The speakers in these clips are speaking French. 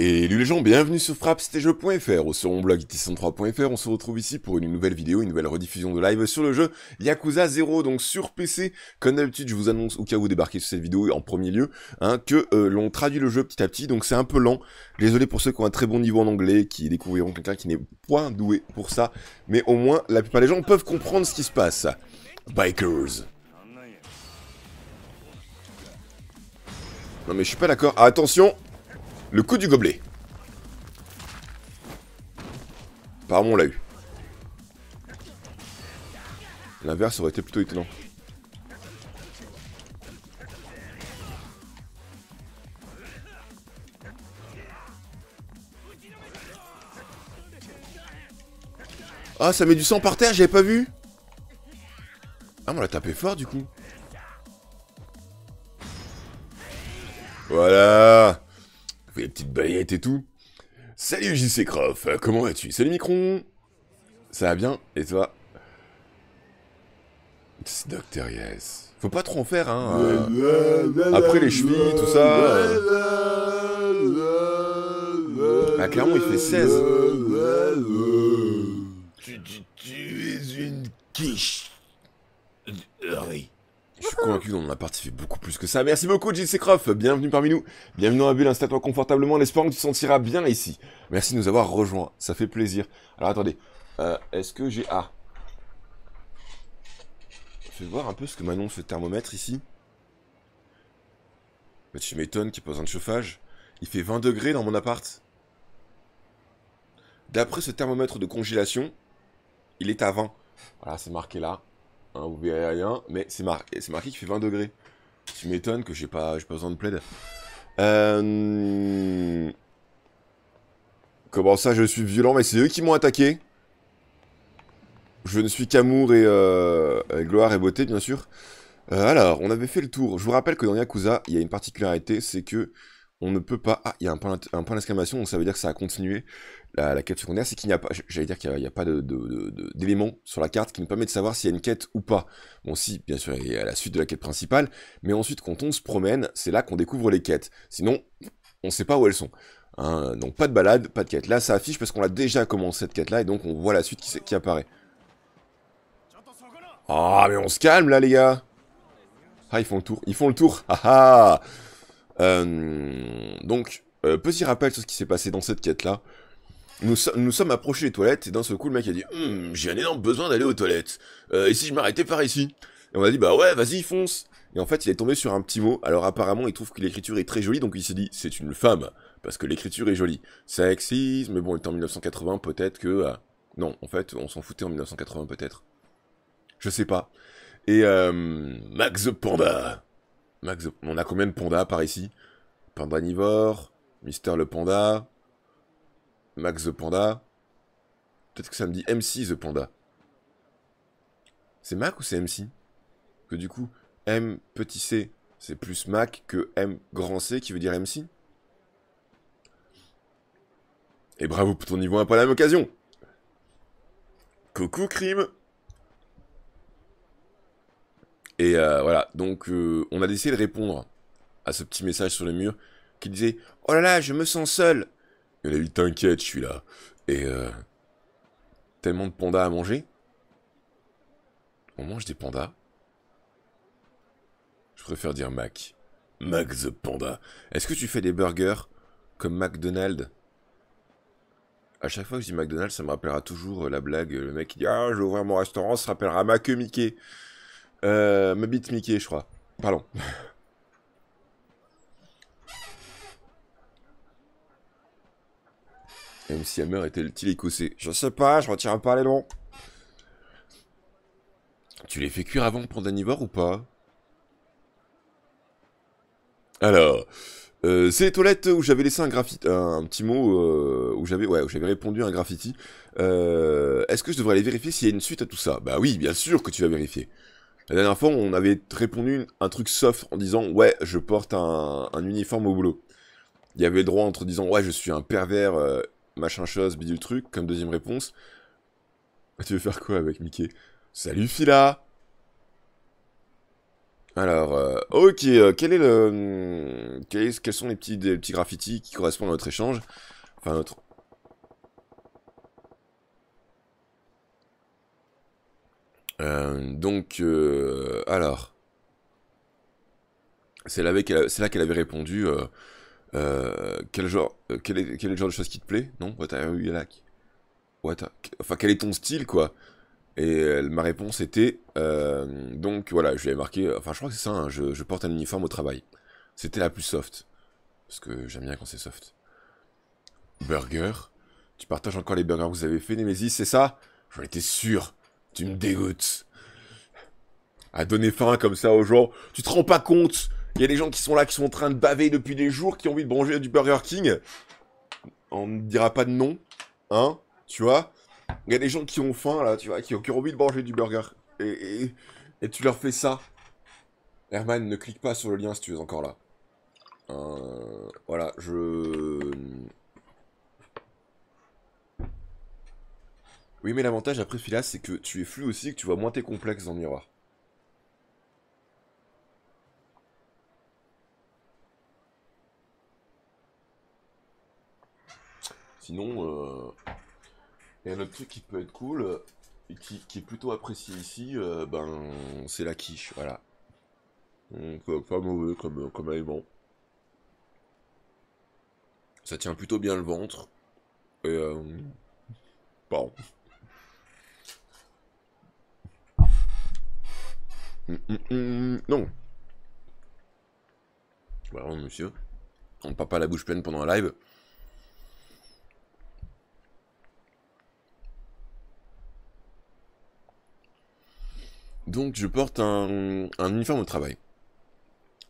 Et les gens, bienvenue sur frappstéjeux.fr ou sur mon blog t 103fr on se retrouve ici pour une nouvelle vidéo, une nouvelle rediffusion de live sur le jeu Yakuza 0, donc sur PC, comme d'habitude je vous annonce au cas où vous débarquez sur cette vidéo en premier lieu, hein, que euh, l'on traduit le jeu petit à petit, donc c'est un peu lent, désolé pour ceux qui ont un très bon niveau en anglais, qui découvriront quelqu'un qui n'est point doué pour ça, mais au moins la plupart des gens peuvent comprendre ce qui se passe. Bikers non mais je suis pas d'accord. attention le coup du gobelet. Apparemment, on l'a eu. L'inverse aurait été plutôt étonnant. Ah, ça met du sang par terre, j'avais pas vu Ah, on l'a tapé fort, du coup. Voilà petites baguettes et tout. Salut JC Croft, euh, comment vas-tu Salut Micron Ça va bien Et toi Docteur Yes. Faut pas trop en faire, hein. Euh, après les chevilles, tout ça. Ah, clairement, il fait 16. tu es une quiche convaincu mon appart a fait beaucoup plus que ça. Merci beaucoup, Jill Secroff. Bienvenue parmi nous. Bienvenue dans la bulle. Installe-toi confortablement en espérant que tu te sentiras bien ici. Merci de nous avoir rejoints. Ça fait plaisir. Alors, attendez. Euh, est-ce que j'ai... Ah. Je vais voir un peu ce que m'annonce ce thermomètre ici. Mais tu m'étonnes qu'il n'y ait pas besoin de chauffage. Il fait 20 degrés dans mon appart. D'après ce thermomètre de congélation, il est à 20. Voilà, c'est marqué là. Hein, vous verrez rien. Mais c'est marqué, marqué qu'il fait 20 degrés. Tu m'étonnes que j'ai pas, pas besoin de plaid. Euh, comment ça, je suis violent Mais c'est eux qui m'ont attaqué. Je ne suis qu'amour et euh, gloire et beauté, bien sûr. Euh, alors, on avait fait le tour. Je vous rappelle que dans Yakuza, il y a une particularité, c'est que on ne peut pas. Ah, il y a un point, d'exclamation, donc ça veut dire que ça a continué. La, quête secondaire, c'est qu'il n'y a pas. J'allais dire qu'il n'y a, pas d'éléments sur la carte qui nous permet de savoir s'il y a une quête ou pas. Bon, si, bien sûr, il y a la suite de la quête principale, mais ensuite, quand on se promène, c'est là qu'on découvre les quêtes. Sinon, on ne sait pas où elles sont. Hein. donc, pas de balade, pas de quête. Là, ça affiche parce qu'on a déjà commencé cette quête-là, et donc on voit la suite qui, apparaît. Ah, mais on se calme là, les gars! Ah, ils font le tour, ils font le tour! Ah ah! Euh, donc, euh, petit rappel sur ce qui s'est passé dans cette quête-là. Nous, nous sommes approchés des toilettes, et d'un seul coup, le mec a dit hm, J'ai un énorme besoin d'aller aux toilettes. Euh, et si je m'arrêtais par ici ?» Et on a dit « Bah ouais, vas-y, fonce !» Et en fait, il est tombé sur un petit mot. Alors apparemment, il trouve que l'écriture est très jolie, donc il s'est dit « C'est une femme !» Parce que l'écriture est jolie. Sexisme, mais bon, il était en 1980, peut-être que... Non, en fait, on s'en foutait en 1980, peut-être. Je sais pas. Et euh, Max the Panda on a combien de pandas par ici Pandanivore, Mister le Panda, Max the Panda. Peut-être que ça me dit MC the Panda. C'est Mac ou c'est MC Que du coup, M petit c, c'est plus Mac que M grand C qui veut dire MC. Et bravo pour ton niveau 1 pas la même occasion Coucou crime et euh, voilà, donc euh, on a décidé de répondre à ce petit message sur le mur qui disait Oh là là, je me sens seul Et en a dit T'inquiète, je suis là. Et euh, tellement de pandas à manger. On mange des pandas. Je préfère dire Mac. Mac the Panda. Est-ce que tu fais des burgers comme McDonald's à chaque fois que je dis McDonald's, ça me rappellera toujours la blague, le mec qui dit Ah, je vais ouvrir mon restaurant, ça se rappellera Mac Mickey. Euh, ma bite Mickey, je crois. Pardon. Même si Hammer était-il écossais Je sais pas, je retire pas les noms. Tu les fais cuire avant pour Danivore ou pas Alors, euh, c'est les toilettes où j'avais laissé un graffiti, un, petit mot euh, où j'avais, ouais, j'avais répondu à un graffiti. Euh, Est-ce que je devrais aller vérifier s'il y a une suite à tout ça Bah oui, bien sûr que tu vas vérifier. La dernière fois, on avait répondu un truc soft en disant ouais, je porte un, uniforme au boulot. Il y avait le droit entre disant ouais, je suis un pervers, euh, machin chose, bidule truc, comme deuxième réponse. Ah, tu veux faire quoi avec Mickey Salut Phila alors, euh, ok, euh, quel est le, hum, quels sont les petits, les petits graffitis qui correspondent à notre échange Enfin, notre Euh, donc, euh, alors, c'est là qu'elle avait répondu euh, euh quel, genre, euh, quel, est, le genre de choses qui te plaît Non What are Enfin, quel est ton style, quoi Et euh, ma réponse était donc voilà, je lui avais marqué, enfin, je crois que c'est ça, hein, je, je, porte un uniforme au travail. C'était la plus soft. Parce que j'aime bien quand c'est soft. Burger Tu partages encore les burgers que vous avez fait, Nemesis, c'est ça J'en étais sûr tu me dégoûtes. À donner faim comme ça aux gens. Tu te rends pas compte Il y a des gens qui sont là, qui sont en train de baver depuis des jours, qui ont envie de manger du Burger King. On ne dira pas de nom. Hein Tu vois Il y a des gens qui ont faim, là, tu vois, qui ont, envie de manger du burger. Et, et, tu leur fais ça. Herman, ne clique pas sur le lien si tu es encore là. Euh, voilà, je... Oui, mais l'avantage après, Phila c'est que tu es flou aussi, que tu vois moins tes complexes dans le miroir. Sinon, euh, il y a un autre truc qui peut être cool, et euh, qui, est plutôt apprécié ici, euh, ben, c'est la quiche, voilà. pas mauvais comme, comme aliment. Ça tient plutôt bien le ventre. Et, euh, bon. Mm, mm, mm, non. Voilà, bah, monsieur. On part pas la bouche pleine pendant un live. Donc, je porte un, uniforme au travail.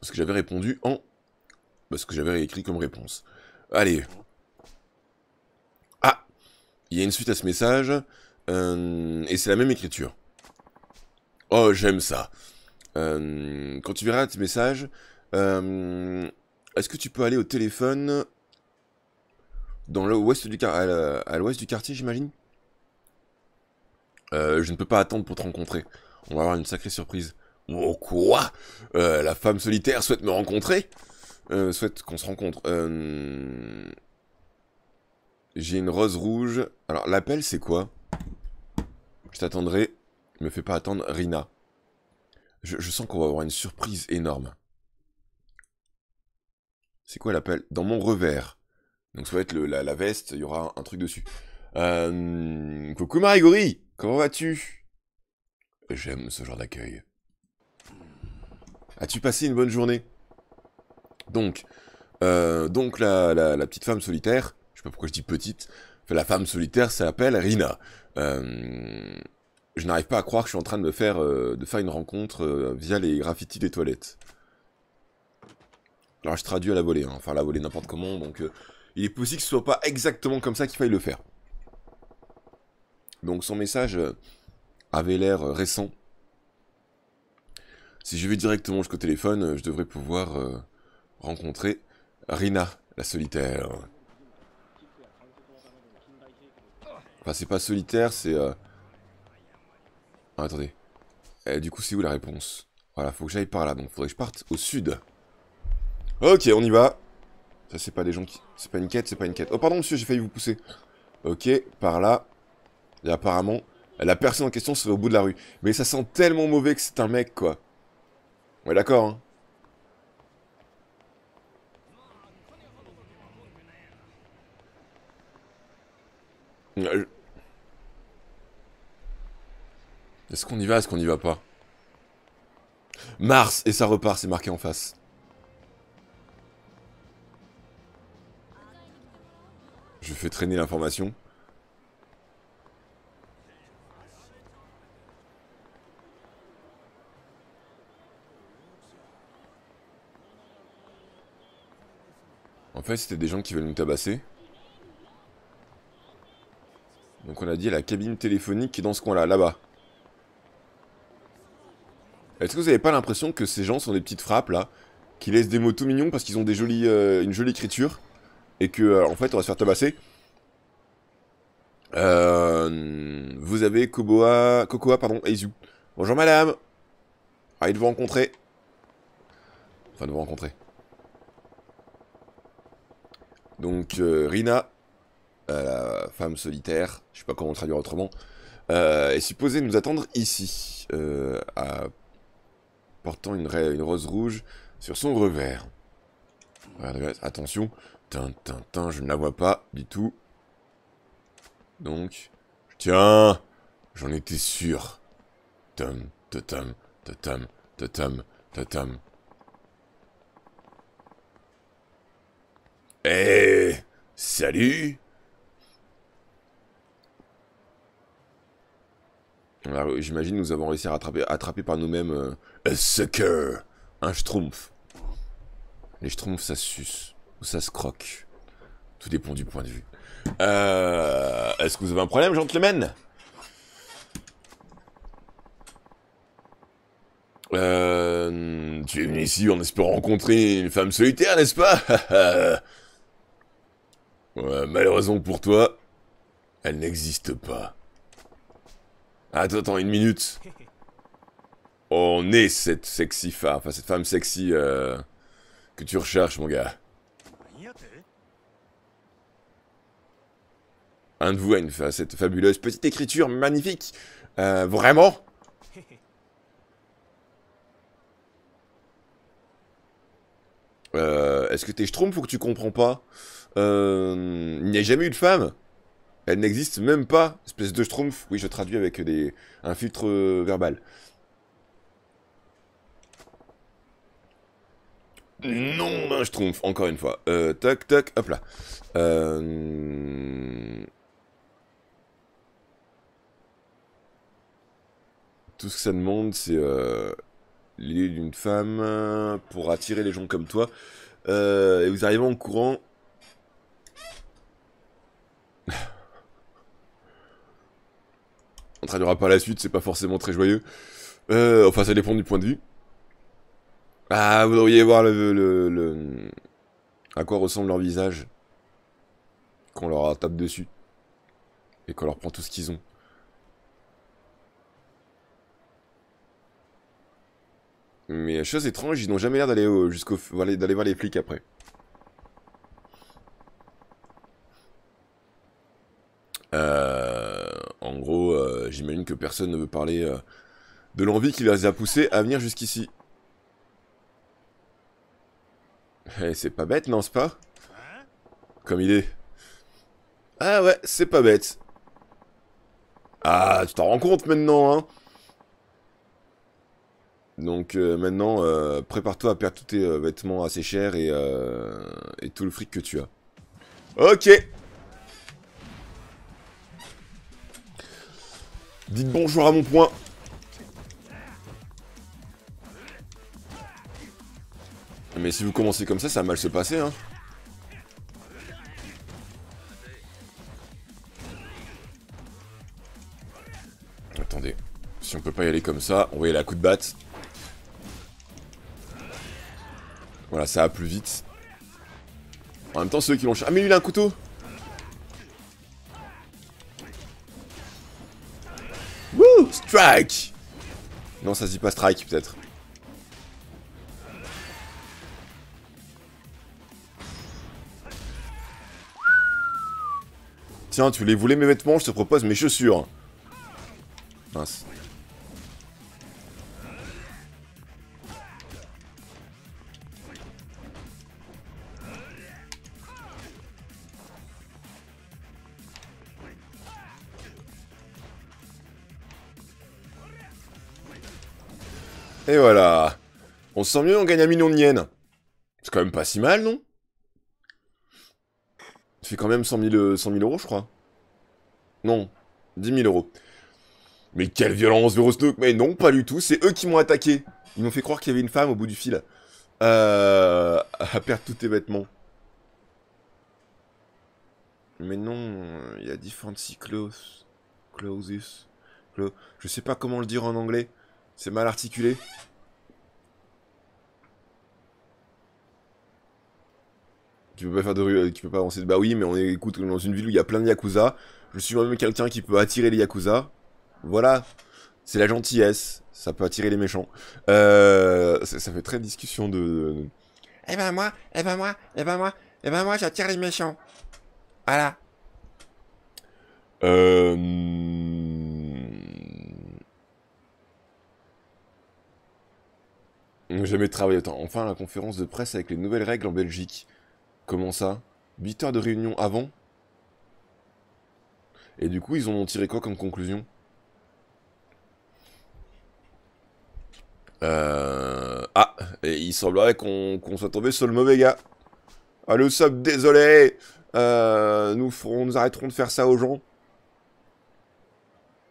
Ce que j'avais répondu en. Bah, ce que j'avais écrit comme réponse. Allez. Ah Il y a une suite à ce message. Euh, et c'est la même écriture. Oh, j'aime ça. Euh, quand tu verras tes messages, euh, est-ce que tu peux aller au téléphone dans l'ouest du à l'ouest du quartier, j'imagine euh, Je ne peux pas attendre pour te rencontrer. On va avoir une sacrée surprise. Oh quoi La femme solitaire souhaite me rencontrer Souhaite qu'on se rencontre. J'ai une rose rouge. Alors l'appel c'est quoi Je t'attendrai me fais pas attendre Rina. Je, sens qu'on va avoir une surprise énorme. C'est quoi l'appel Dans mon revers. Donc ça va être la, veste, il y aura un, truc dessus. Euh, coucou Marigori, comment vas-tu J'aime ce genre d'accueil. As-tu passé une bonne journée Donc, euh, donc la, petite femme solitaire, je sais pas pourquoi je dis petite, la femme solitaire s'appelle Rina. Euh, je n'arrive pas à croire que je suis en train de me faire, euh, de faire une rencontre euh, via les graffitis des toilettes. Alors je traduis à la volée, hein. enfin à la volée n'importe comment, donc euh, il est possible que ce soit pas exactement comme ça qu'il faille le faire. Donc son message avait l'air récent. Si je vais directement jusqu'au téléphone, je devrais pouvoir rencontrer Rina, la solitaire. Enfin c'est pas solitaire, c'est attendez. Eh, du coup, c'est où la réponse Voilà, faut que j'aille par là, donc faudrait que je parte au sud. Ok, on y va. Ça, c'est pas des gens qui... C'est pas une quête, c'est pas une quête. Oh, pardon, monsieur, j'ai failli vous pousser. Ok, par là. Et apparemment, la personne en question se fait au bout de la rue. Mais ça sent tellement mauvais que c'est un mec, quoi. Ouais, d'accord, hein. Euh, Est-ce qu'on y va, est-ce qu'on y va pas Mars Et ça repart, c'est marqué en face. Je fais traîner l'information. En fait, c'était des gens qui veulent nous tabasser. Donc on a dit la cabine téléphonique qui est dans ce coin-là, là-bas. Est-ce que vous n'avez pas l'impression que ces gens sont des petites frappes là Qui laissent des mots tout mignons parce qu'ils ont des jolies, euh, une jolie écriture Et que euh, en fait on va se faire tabasser euh, Vous avez Koboa, Cocoa pardon, Aizu. Bonjour madame Ah de vous rencontrer Enfin de vous rencontrer. Donc euh, Rina, femme solitaire, je ne sais pas comment traduire autrement, est supposée nous attendre ici. à portant une, une rose rouge sur son revers. attention. je ne la vois pas du tout. Donc, tiens, j'en étais sûr. Tom, Eh, salut J'imagine nous avons réussi à rattraper, attraper par nous-mêmes euh, sucker Un schtroumpf. Les schtroumpfs, ça se suce ou ça se croque. Tout dépend du point de vue. Euh, Est-ce que vous avez un problème, gentlemen euh, Tu es venu ici en espérant rencontrer une femme solitaire, n'est-ce pas Malheureusement pour toi, elle n'existe pas. Attends, attends, une minute. On est cette sexy femme, enfin cette femme sexy euh, que tu recherches, mon gars. Un de vous a une, cette fabuleuse petite écriture magnifique. Euh, vraiment euh, Est-ce que t'es schtroumpf ou que tu comprends pas Il n'y a jamais eu de femme elle n'existe même pas, espèce de schtroumpf. Oui, je traduis avec des, un filtre verbal. Non, ben, je trompe, encore une fois. Euh, tac, tac, hop là. Euh, tout ce que ça demande, c'est euh, l'idée d'une femme pour attirer les gens comme toi. et vous arrivez en courant. On traduira pas la suite, c'est pas forcément très joyeux. enfin, ça dépend du point de vue. Ah, vous devriez voir le, le, à quoi ressemble leur visage qu'on leur tape dessus et qu'on leur prend tout ce qu'ils ont. Mais chose étrange, ils n'ont jamais l'air d'aller jusqu'au d'aller voir les flics après. Euh, en gros, euh, j'imagine que personne ne veut parler euh, de l'envie qui les a poussés à venir jusqu'ici. Eh, c'est pas bête, non, c'est pas Comme idée. Ah ouais, c'est pas bête. Ah, tu t'en rends compte maintenant, hein donc euh, maintenant, euh, prépare-toi à perdre tous tes euh, vêtements assez chers et, et, tout le fric que tu as. Ok Dites bonjour à mon point Mais si vous commencez comme ça, ça va mal se passer, hein. Attendez. Si on peut pas y aller comme ça, on va y aller à coup de batte. Voilà, ça va plus vite. En même temps, ceux qui l'ont... Ah mais lui, il a un couteau Wouh Strike Non, ça se dit pas strike, peut-être. Tiens, tu les voulais mes vêtements, je te propose mes chaussures. Mince. Et voilà. On se sent mieux, on gagne un million de yens. C'est quand même pas si mal, non quand même 100 000, euh, euros, je crois. Non, 10 000 euros. Mais quelle violence, stock Mais non, pas du tout, c'est eux qui m'ont attaqué. Ils m'ont fait croire qu'il y avait une femme au bout du fil. Euh, à perdre tous tes vêtements. Mais non, il y a différentes cyclos. Clothes. Je sais pas comment le dire en anglais. C'est mal articulé. qui peut pas faire de rue, qui euh, peut pas avancer. Bah oui, mais on est écoute dans une ville où il y a plein de yakuza. Je suis moi-même quelqu'un qui peut attirer les yakuza. Voilà, c'est la gentillesse. Ça peut attirer les méchants. Euh, ça, fait très discussion de, Eh ben moi, eh ben moi, eh ben moi, eh ben moi, j'attire les méchants. Voilà. Euh... Jamais travaillé autant. Enfin, la conférence de presse avec les nouvelles règles en Belgique. Comment ça 8 heures de réunion avant Et du coup, ils en ont tiré quoi comme conclusion euh... Ah, et il semblerait qu'on soit tombé sur le mauvais gars. Allô, ah, nous sommes désolés euh, nous, ferons, nous arrêterons de faire ça aux gens.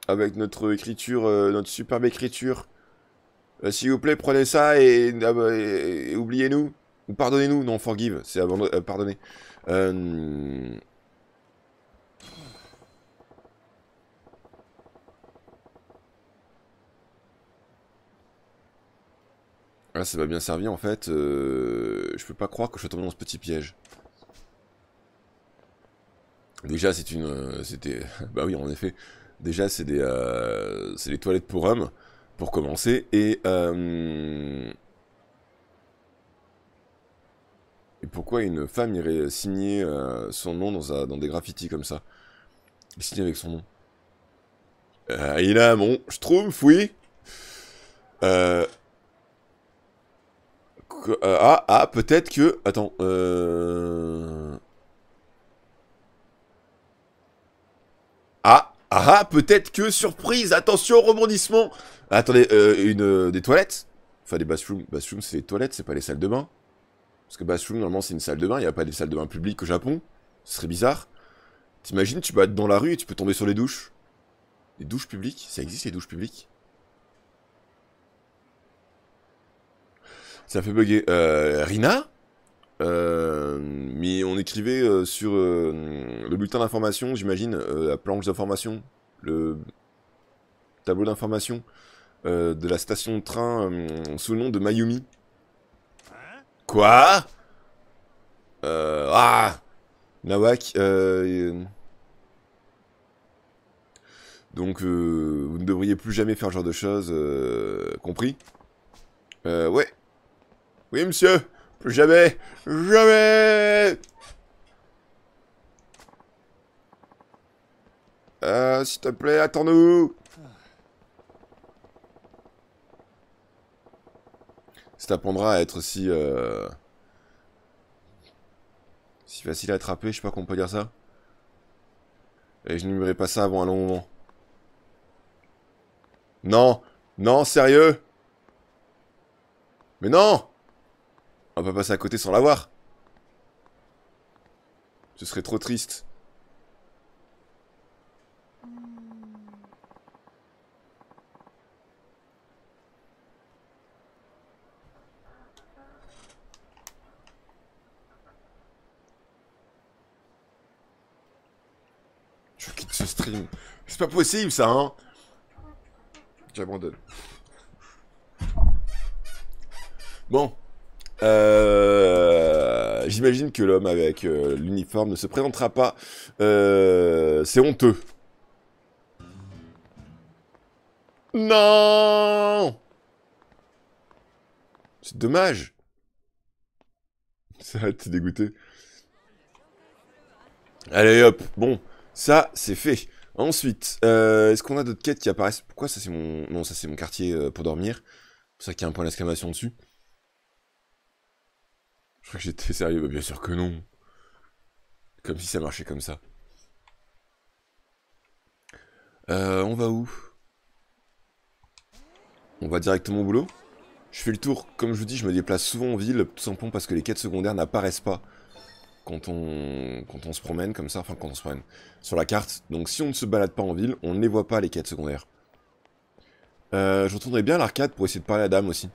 Avec notre écriture, euh, notre superbe écriture. Euh, s'il vous plaît, prenez ça et euh, oubliez-nous pardonnez-nous, non, forgive, c'est euh, pardonner. Euh, ah, ça va bien servi en fait. Euh, je peux pas croire que je sois tombé dans ce petit piège. Déjà, c'est une. Euh, c'était. bah oui, en effet. Déjà, c'est des. C'est des toilettes pour hommes, pour commencer. Et. pourquoi une femme irait signer euh, son nom dans, des graffitis comme ça Signer avec son nom. Euh, il a mon schtroumpf, oui. Euh, ah, ah peut-être que... Attends, ah, ah, ah, peut-être que... Surprise, attention, rebondissement Attendez, une, des toilettes Enfin, des bathrooms, bathrooms c'est les toilettes, c'est pas les salles de bain parce que Bathroom, normalement, c'est une salle de bain. Il n'y a pas des salles de bain publiques au Japon. Ce serait bizarre. T'imagines, tu peux être dans la rue et tu peux tomber sur les douches. Les douches publiques Ça existe, les douches publiques Ça fait bugger. Euh, Rina euh, mais on écrivait euh, sur le bulletin d'information, j'imagine, la planche d'information, le tableau d'information de la station de train sous le nom de Mayumi. Quoi Euh... Ah Nawak, euh... Donc, euh, vous ne devriez plus jamais faire ce genre de choses, euh, compris Euh, ouais. Oui, monsieur Plus jamais Jamais Euh, s'il te plaît, attends-nous ça à être si. Euh, si facile à attraper, je sais pas comment on peut dire ça. Et je n'aimerais pas ça avant un long moment. Non Non, sérieux Mais non On va pas passer à côté sans l'avoir Ce serait trop triste. C'est pas possible, ça, hein J'abandonne. Bon. Euh, j'imagine que l'homme avec euh, l'uniforme ne se présentera pas. Euh, c'est honteux. Non C'est dommage. Ça va te dégoûté Allez hop, bon, ça c'est fait. Ensuite, euh, est-ce qu'on a d'autres quêtes qui apparaissent Pourquoi ça c'est mon... Non, ça c'est mon quartier euh, pour dormir. C'est pour ça qu'il y a un point d'exclamation dessus. Je crois que j'étais sérieux. Bah, bien sûr que non. Comme si ça marchait comme ça. Euh, on va où On va directement au boulot Je fais le tour. Comme je vous dis, je me déplace souvent en ville, tout simplement parce que les quêtes secondaires n'apparaissent pas quand on, quand on se promène comme ça, enfin quand on se promène sur la carte. Donc si on ne se balade pas en ville, on ne les voit pas les quêtes secondaires. Euh, je retournerai bien l'arcade pour essayer de parler à la dame aussi.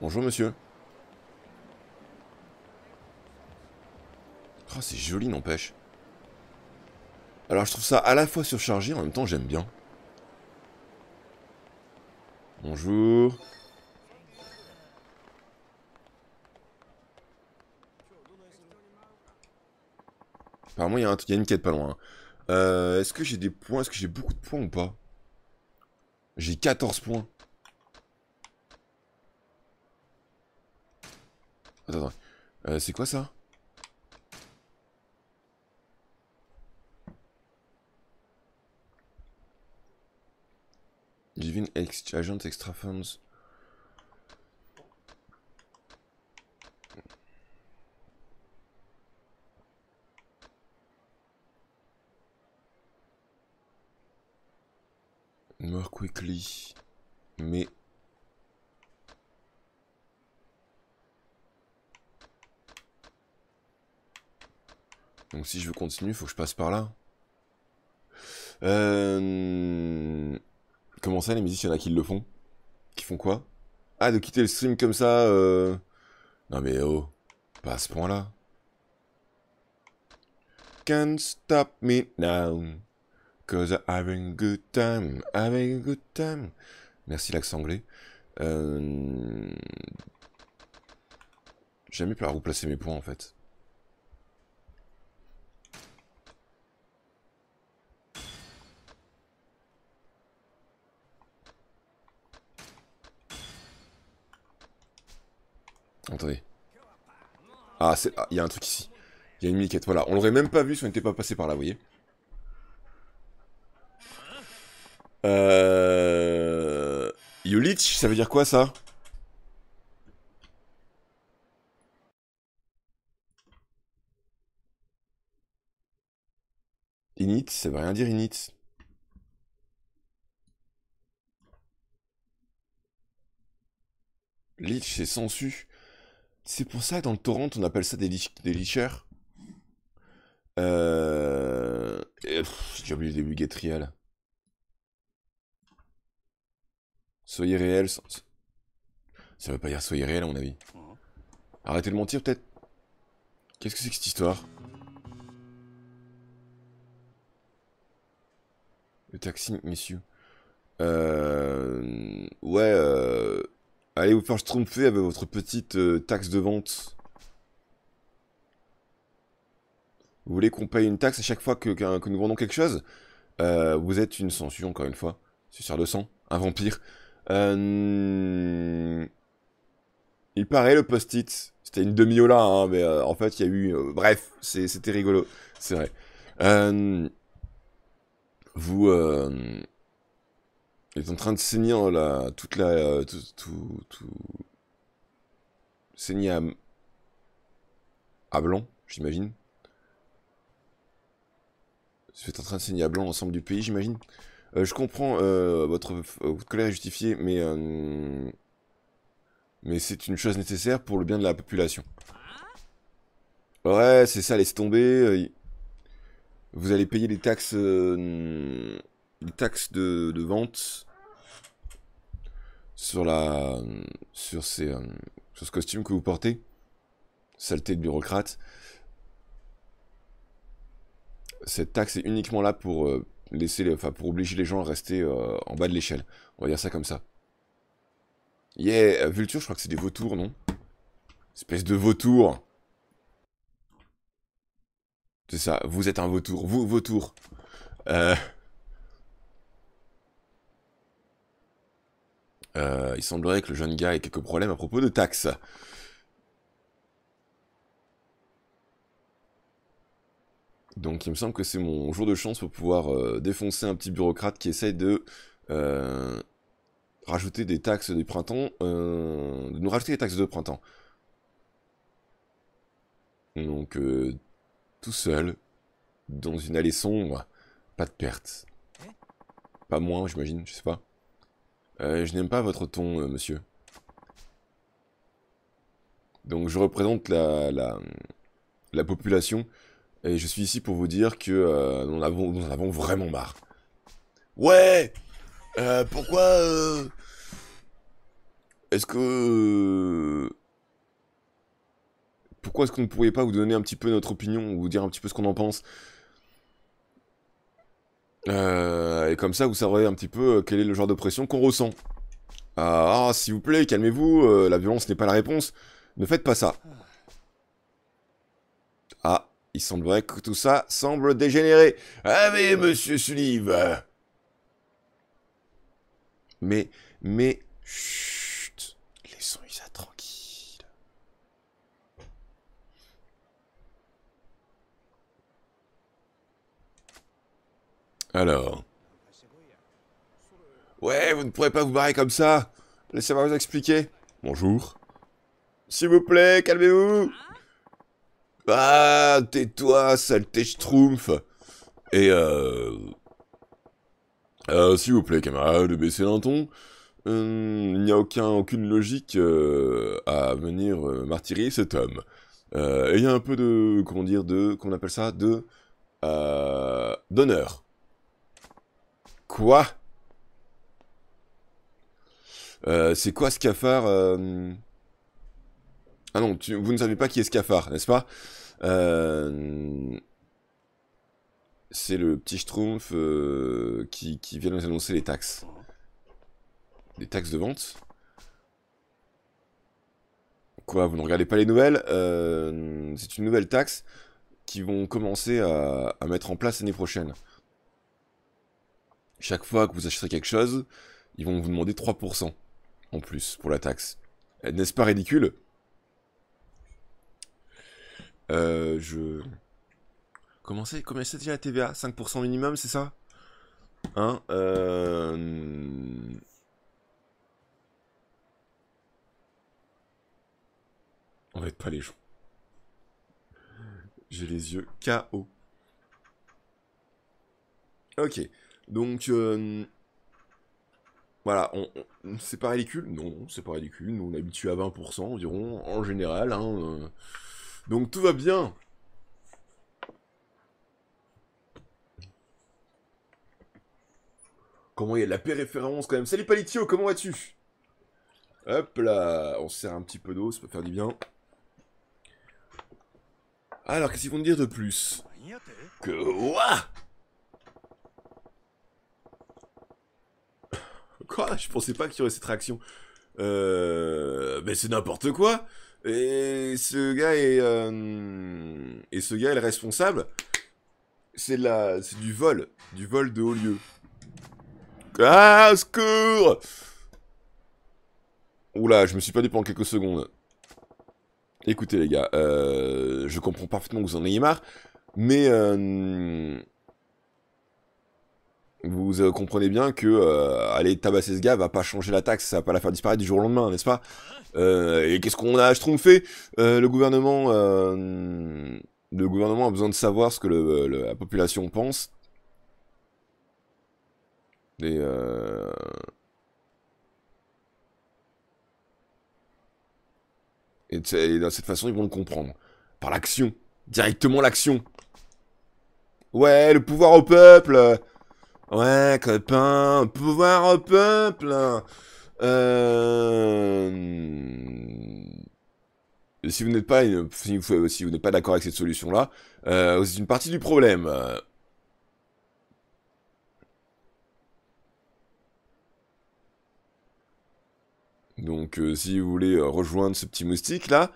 Bonjour monsieur. Oh, c'est joli n'empêche. Alors je trouve ça à la fois surchargé, en même temps j'aime bien. Bonjour. Apparemment, il y, a une quête pas loin. Hein. Euh, est-ce que j'ai des points Est-ce que j'ai beaucoup de points ou pas J'ai 14 points. Attends, attends. Euh, c'est quoi ça Divine Agent Extra Funds. More quickly. Mais... Donc si je veux continuer, faut que je passe par là. Euh... Comment ça, les musiciens il y en a qui le font Qui font quoi Ah, de quitter le stream comme ça euh... Non mais oh, pas à ce point-là. Can't stop me now. Cause I'm having a good time, having a good time. Merci l'accent anglais. Euh... Jamais par à placer mes points en fait. Attendez. Ah, ah, il y a un truc ici. Il y a une miquette, Voilà, on l'aurait même pas vu si on n'était pas passé par là, vous voyez. Euh... Yulich, ça veut dire quoi ça Init, ça veut rien dire init. Lich, c'est sensu. C'est pour ça dans le torrent, on appelle ça des, lich des licheurs. Euh... J'ai oublié y'a là. Soyez réel. Ça veut pas dire soyez réel, à mon avis. Arrêtez de mentir, peut-être Qu'est-ce que c'est que cette histoire Le taxi, messieurs. Euh... Ouais, euh... Allez vous faire tromper avec votre petite euh, taxe de vente. Vous voulez qu'on paye une taxe à chaque fois que, nous vendons quelque chose euh, Vous êtes une censure, encore une fois. C'est sur le sang, un vampire. Euh, il paraît le post-it. C'était une demi-ola, hein, mais euh, en fait, il y a eu. Euh, bref, c'était rigolo. C'est vrai. vous. Il est en train de saigner hein, la, toute la. Tout, tout, Saigner à. à blanc, j'imagine. Vous êtes en train de saigner à blanc l'ensemble du pays, j'imagine. Euh, je comprends euh, euh, votre, colère est justifiée, mais mais c'est une chose nécessaire pour le bien de la population. Ouais, c'est ça, laisse tomber. Vous allez payer des taxes, Des taxes de, vente sur la, sur ces, ce costume que vous portez, saleté de bureaucrate. Cette taxe est uniquement là pour laisser, pour obliger les gens à rester euh, en bas de l'échelle. On va dire ça comme ça. Yeah, Vulture, je crois que c'est des vautours, non Espèce de vautour C'est ça, vous êtes un vautour, vous, vautour euh. Euh, il semblerait que le jeune gars ait quelques problèmes à propos de taxes. Donc il me semble que c'est mon jour de chance pour pouvoir euh, défoncer un petit bureaucrate qui essaie de euh, rajouter des taxes de printemps, euh, de nous rajouter des taxes de printemps. Donc tout seul, dans une allée sombre, pas de perte. Pas moins, j'imagine, je sais pas. je n'aime pas votre ton, monsieur. Donc je représente la, la population et je suis ici pour vous dire que euh, nous, en avons, vraiment marre. Ouais euh, Pourquoi euh, Est-ce que... Pourquoi est-ce qu'on ne pourrait pas vous donner un petit peu notre opinion ou vous dire un petit peu ce qu'on en pense Et comme ça, vous saurez un petit peu quel est le genre d'oppression qu'on ressent. Ah, ah, s'il vous plaît, calmez-vous, la violence n'est pas la réponse. Ne faites pas ça. Ah, il semblerait que tout ça semble dégénérer. Allez, ah, monsieur Sullivan Mais, mais, chut Laissons Isa tranquille. Alors... Ouais, vous ne pourrez pas vous barrer comme ça Laissez-moi vous expliquer. Bonjour. S'il vous plaît, calmez-vous ah, tais-toi, saleté schtroumpf Et euh... euh S'il vous plaît, camarade, baisser d'un ton. Hum, il n'y a aucun, aucune logique euh, à venir euh, martyrer cet homme. et il y a un peu de, comment dire, de, qu'on appelle ça, de, euh, d'honneur. Quoi C'est quoi ce cafard ah non, vous ne savez pas qui est cafard, n'est-ce pas euh, C'est le petit Schtroumpf euh, qui, vient nous annoncer les taxes. Les taxes de vente Quoi, vous ne regardez pas les nouvelles euh, C'est une nouvelle taxe qui vont commencer à, à mettre en place l'année prochaine. Chaque fois que vous acheterez quelque chose, ils vont vous demander 3% en plus pour la taxe. N'est-ce pas ridicule euh, je... Comment c'est Combien déjà la TVA 5% minimum, c'est ça Hein euh... On être pas les gens. J'ai les yeux KO. Ok. Donc, euh, voilà, on... c'est pas ridicule. Non, c'est pas ridicule. Nous, on est à 20% environ, en général. Hein, euh, donc tout va bien. Comment il y a de la péréférence quand même. Salut Palitio, comment vas-tu Hop là, on sert un petit peu d'eau, ça peut faire du bien. Alors, qu'est-ce qu'ils vont dire de plus Que... Quoi Je pensais pas qu'il y aurait cette réaction. Euh... Mais c'est n'importe quoi et ce gars est, euh, et ce gars est le responsable. C'est la, c'est du vol, du vol de haut lieu. Ah, secours Oula, je me suis pas pendant quelques secondes. Écoutez les gars, euh, je comprends parfaitement que vous en ayez marre, mais euh, vous euh, comprenez bien que euh, aller tabasser ce gars va pas changer la taxe, ça va pas la faire disparaître du jour au lendemain, n'est-ce pas euh, Et qu'est-ce qu'on a à fait Le gouvernement, le gouvernement a besoin de savoir ce que la population pense. Et et, et de cette façon, ils vont le comprendre par l'action, directement l'action. Ouais, le pouvoir au peuple. Ouais, copain, pouvoir au peuple. Hein. Euh... Si vous n'êtes pas, si n'êtes pas d'accord avec cette solution-là, euh, c'est une partie du problème. Donc, euh, si vous voulez euh, rejoindre ce petit moustique là,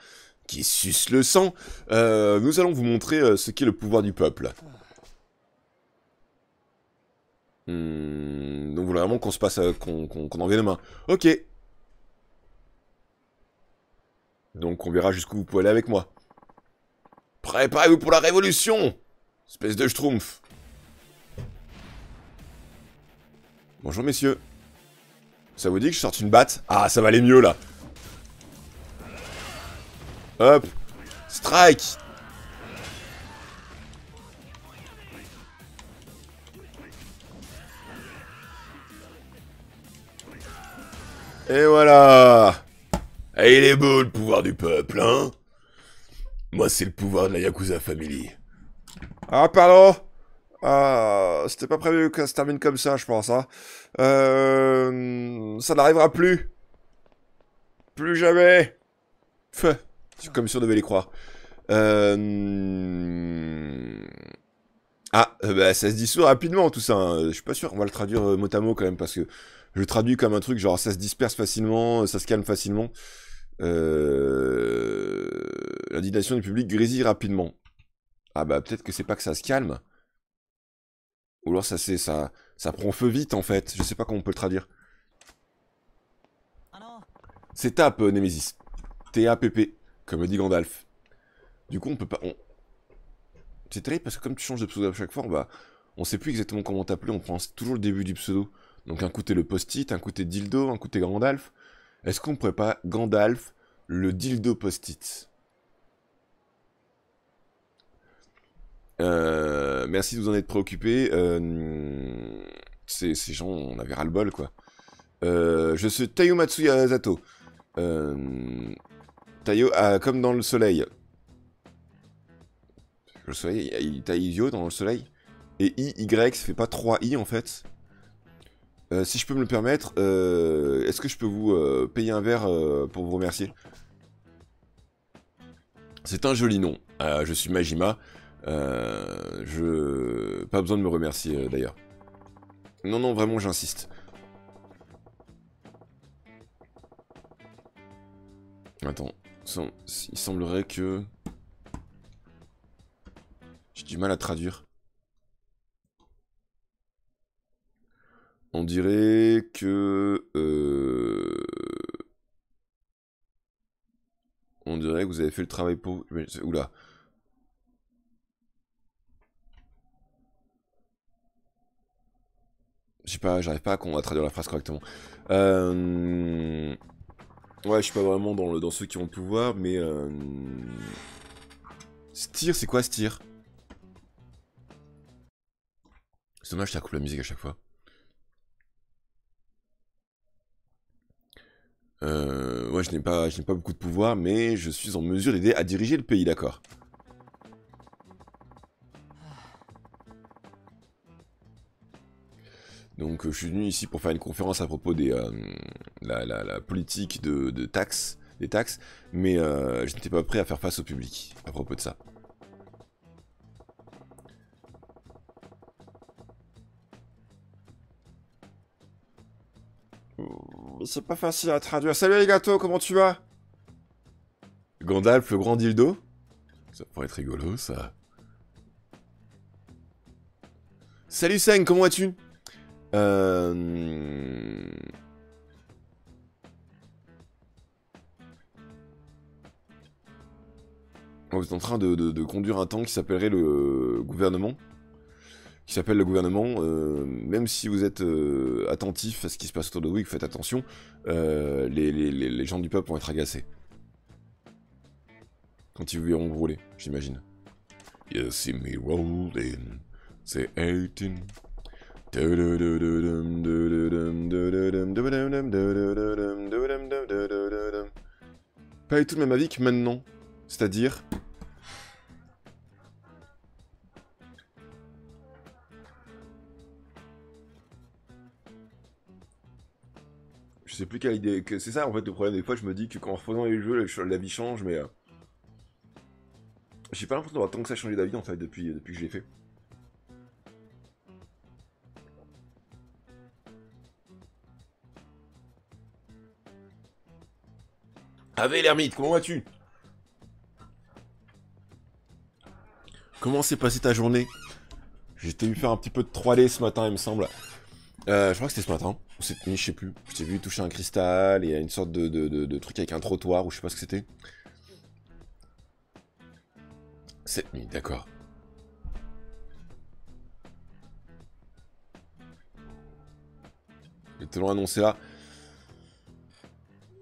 qui suce le sang, euh, nous allons vous montrer ce qu'est le pouvoir du peuple. Hmm, donc voilà vraiment qu'on se passe, euh, qu'on en vienne demain. Ok. Donc on verra jusqu'où vous pouvez aller avec moi. Préparez-vous pour la révolution Espèce de schtroumpf Bonjour messieurs. Ça vous dit que je sorte une batte Ah, ça va aller mieux là. Hop Strike Et voilà Et il est beau le pouvoir du peuple, hein Moi, c'est le pouvoir de la Yakuza Family. Ah, pardon Ah, c'était pas prévu que ça se termine comme ça, je pense, hein. Euh, ça n'arrivera plus Plus jamais Feu Comme si on devait les croire. Euh... Ah, euh, bah, ça se dissout rapidement tout ça. Hein. Je suis pas sûr On va le traduire euh, mot à mot quand même parce que je traduis comme un truc genre ça se disperse facilement, euh, ça se calme facilement. Euh... L'indignation du public grésille rapidement. Ah bah peut-être que c'est pas que ça se calme. Ou alors ça c'est ça ça prend feu vite en fait. Je sais pas comment on peut le traduire. C'est TAP euh, Nemesis. T-A-P-P, comme dit Gandalf. Du coup on peut pas. C'est terrible parce que comme tu changes de pseudo à chaque fois, on, on sait plus exactement comment t'appeler, on prend toujours le début du pseudo. Donc un côté le post-it, un côté dildo, un côté Gandalf. Est-ce qu'on pourrait pas Gandalf le dildo post-it euh, Merci de vous en être préoccupé. Euh, ces, gens, on avait ras-le-bol quoi. Euh, je suis Tayo Matsuyazato. Euh... Tayo, ah, comme dans le soleil. Le soleil, il est dans le soleil. Et I, Y, fait pas 3 I en fait. Euh, si je peux me le permettre, euh, est-ce que je peux vous euh, payer un verre pour vous remercier C'est un joli nom. je suis Majima. je... Pas besoin de me remercier d'ailleurs. Non, non, vraiment, j'insiste. Attends, il semblerait que... J'ai du mal à traduire. On dirait que... Euh, on dirait que vous avez fait le travail pour... Oula. sais pas, j'arrive pas à, traduire la phrase correctement. Euh, ouais, je suis pas vraiment dans, le, dans ceux qui ont le pouvoir, mais... Euh... c'est quoi Styr C'est dommage, ça coupe la musique à chaque fois. Euh, moi je n'ai pas, je pas beaucoup de pouvoir, mais je suis en mesure d'aider à diriger le pays, d'accord. Donc euh, je suis venu ici pour faire une conférence à propos des euh, la, politique de, taxes, des taxes, mais euh, je n'étais pas prêt à faire face au public à propos de ça. C'est pas facile à traduire. Salut les gâteaux, comment tu vas Gandalf le grand dildo Ça pourrait être rigolo, ça. Salut Sen, comment vas-tu Euh... Vous en train de, de conduire un tank qui s'appellerait le gouvernement qui s'appelle le gouvernement, euh, même si vous êtes euh, attentif à ce qui se passe autour de vous et que faites attention, euh, les, gens du peuple vont être agacés. Quand ils vous verront rouler, j'imagine. You see me rolling, c'est 18. Pas du tout le même avis que maintenant. C'est-à-dire, sais plus quelle idée. Que... C'est ça en fait le problème. Des fois, je me dis que quand en faisant les jeux, la vie change, mais. Euh, j'ai pas l'impression d'avoir tant que ça a changé d'avis en fait depuis, depuis que je l'ai fait. Ave l'ermite, comment vas-tu Comment s'est passée ta journée J'étais vu faire un petit peu de 3D ce matin, il me semble. Euh, je crois que c'était ce matin. Cette nuit, je sais plus. Je t'ai vu toucher un cristal et une sorte de, de, de, truc avec un trottoir ou je sais pas ce que c'était. Cette nuit, d'accord. était loin d'annoncer là.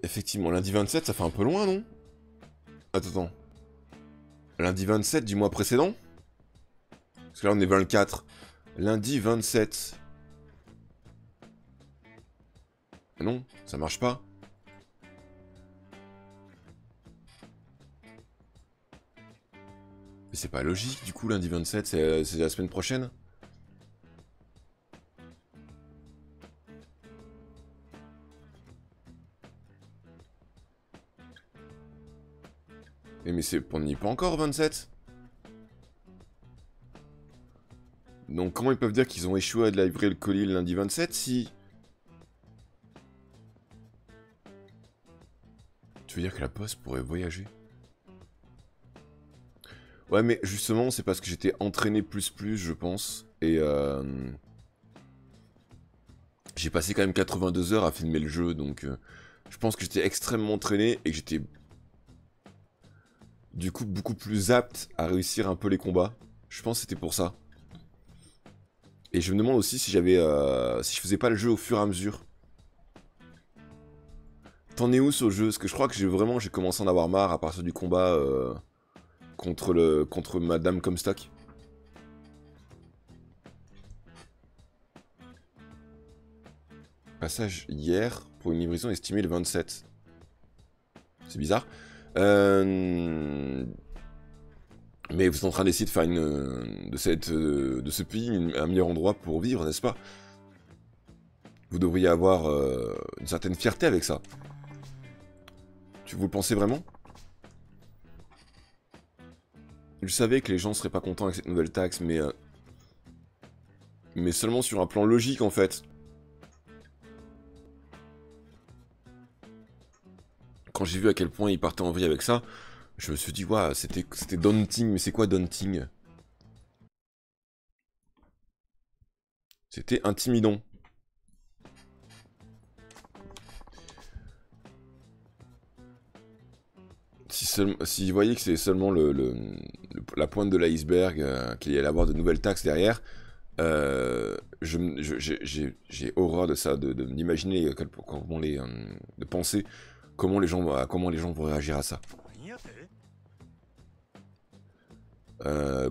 Effectivement, lundi 27, ça fait un peu loin, non Attends, attends. Lundi 27 du mois précédent Parce que là, on est 24. Lundi 27. non, ça marche pas. Mais c'est pas logique, du coup, lundi 27, euh, c'est la semaine prochaine Et eh, mais c'est, pour n'y pas encore 27 Donc comment ils peuvent dire qu'ils ont échoué à livrer le colis lundi 27 si dire que la poste pourrait voyager Ouais, mais justement, c'est parce que j'étais entraîné plus plus, je pense. Et euh, j'ai passé quand même 82 heures à filmer le jeu, donc euh, je pense que j'étais extrêmement entraîné et que j'étais du coup beaucoup plus apte à réussir un peu les combats. Je pense que c'était pour ça. Et je me demande aussi si j'avais, euh, si je faisais pas le jeu au fur et à mesure. T'en es où ce jeu Parce que je crois que j'ai vraiment j'ai commencé à en avoir marre à partir du combat euh, contre le contre Madame Comstock. Passage hier pour une livraison estimée le 27. C'est bizarre. Euh, mais vous êtes en train d'essayer de faire une, de, cette, euh, de ce pays un meilleur endroit pour vivre, n'est-ce pas Vous devriez avoir une certaine fierté avec ça. Tu vous le pensez vraiment Je savais que les gens seraient pas contents avec cette nouvelle taxe, mais... Euh, mais seulement sur un plan logique, en fait. Quand j'ai vu à quel point ils partaient en vrille avec ça, je me suis dit, waouh, c'était, c'était daunting, mais c'est quoi daunting C'était intimidant. si, vous voyez que c'est seulement la pointe de l'iceberg, euh, qu'il y allait avoir de nouvelles taxes derrière, euh, j'ai horreur de ça, de, de m'imaginer euh, de penser comment les gens, comment les gens vont réagir à ça.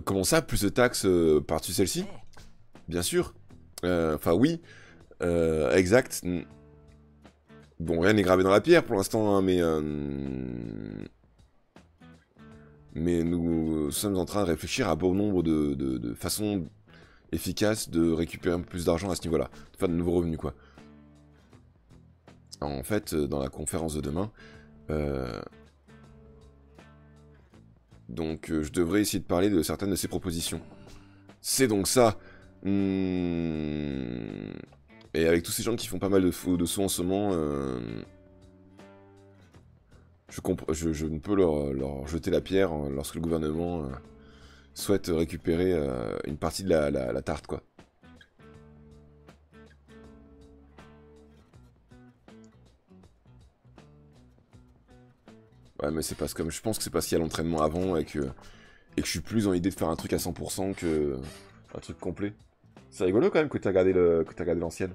comment ça, plus de taxes par-dessus celle-ci Bien sûr. Enfin oui, exact. Bon, rien n'est gravé dans la pierre pour l'instant, hein, mais mais nous euh, sommes en train de réfléchir à bon nombre de, façons efficaces de récupérer un peu plus d'argent à ce niveau-là, de faire de nouveaux revenus, quoi. En fait, euh, dans la conférence de demain, euh, donc je devrais essayer de parler de certaines de ces propositions. C'est donc ça hmm. Et avec tous ces gens qui font pas mal de, de sous en ce moment... Je, ne peux leur, jeter la pierre hein, lorsque le gouvernement euh, souhaite récupérer euh, une partie de la, tarte, quoi. Ouais, mais c'est parce que je pense que c'est parce qu'il y a l'entraînement avant et que, et que je suis plus dans l'idée de faire un truc à 100% que un truc complet. C'est rigolo quand même que tu as gardé l'ancienne.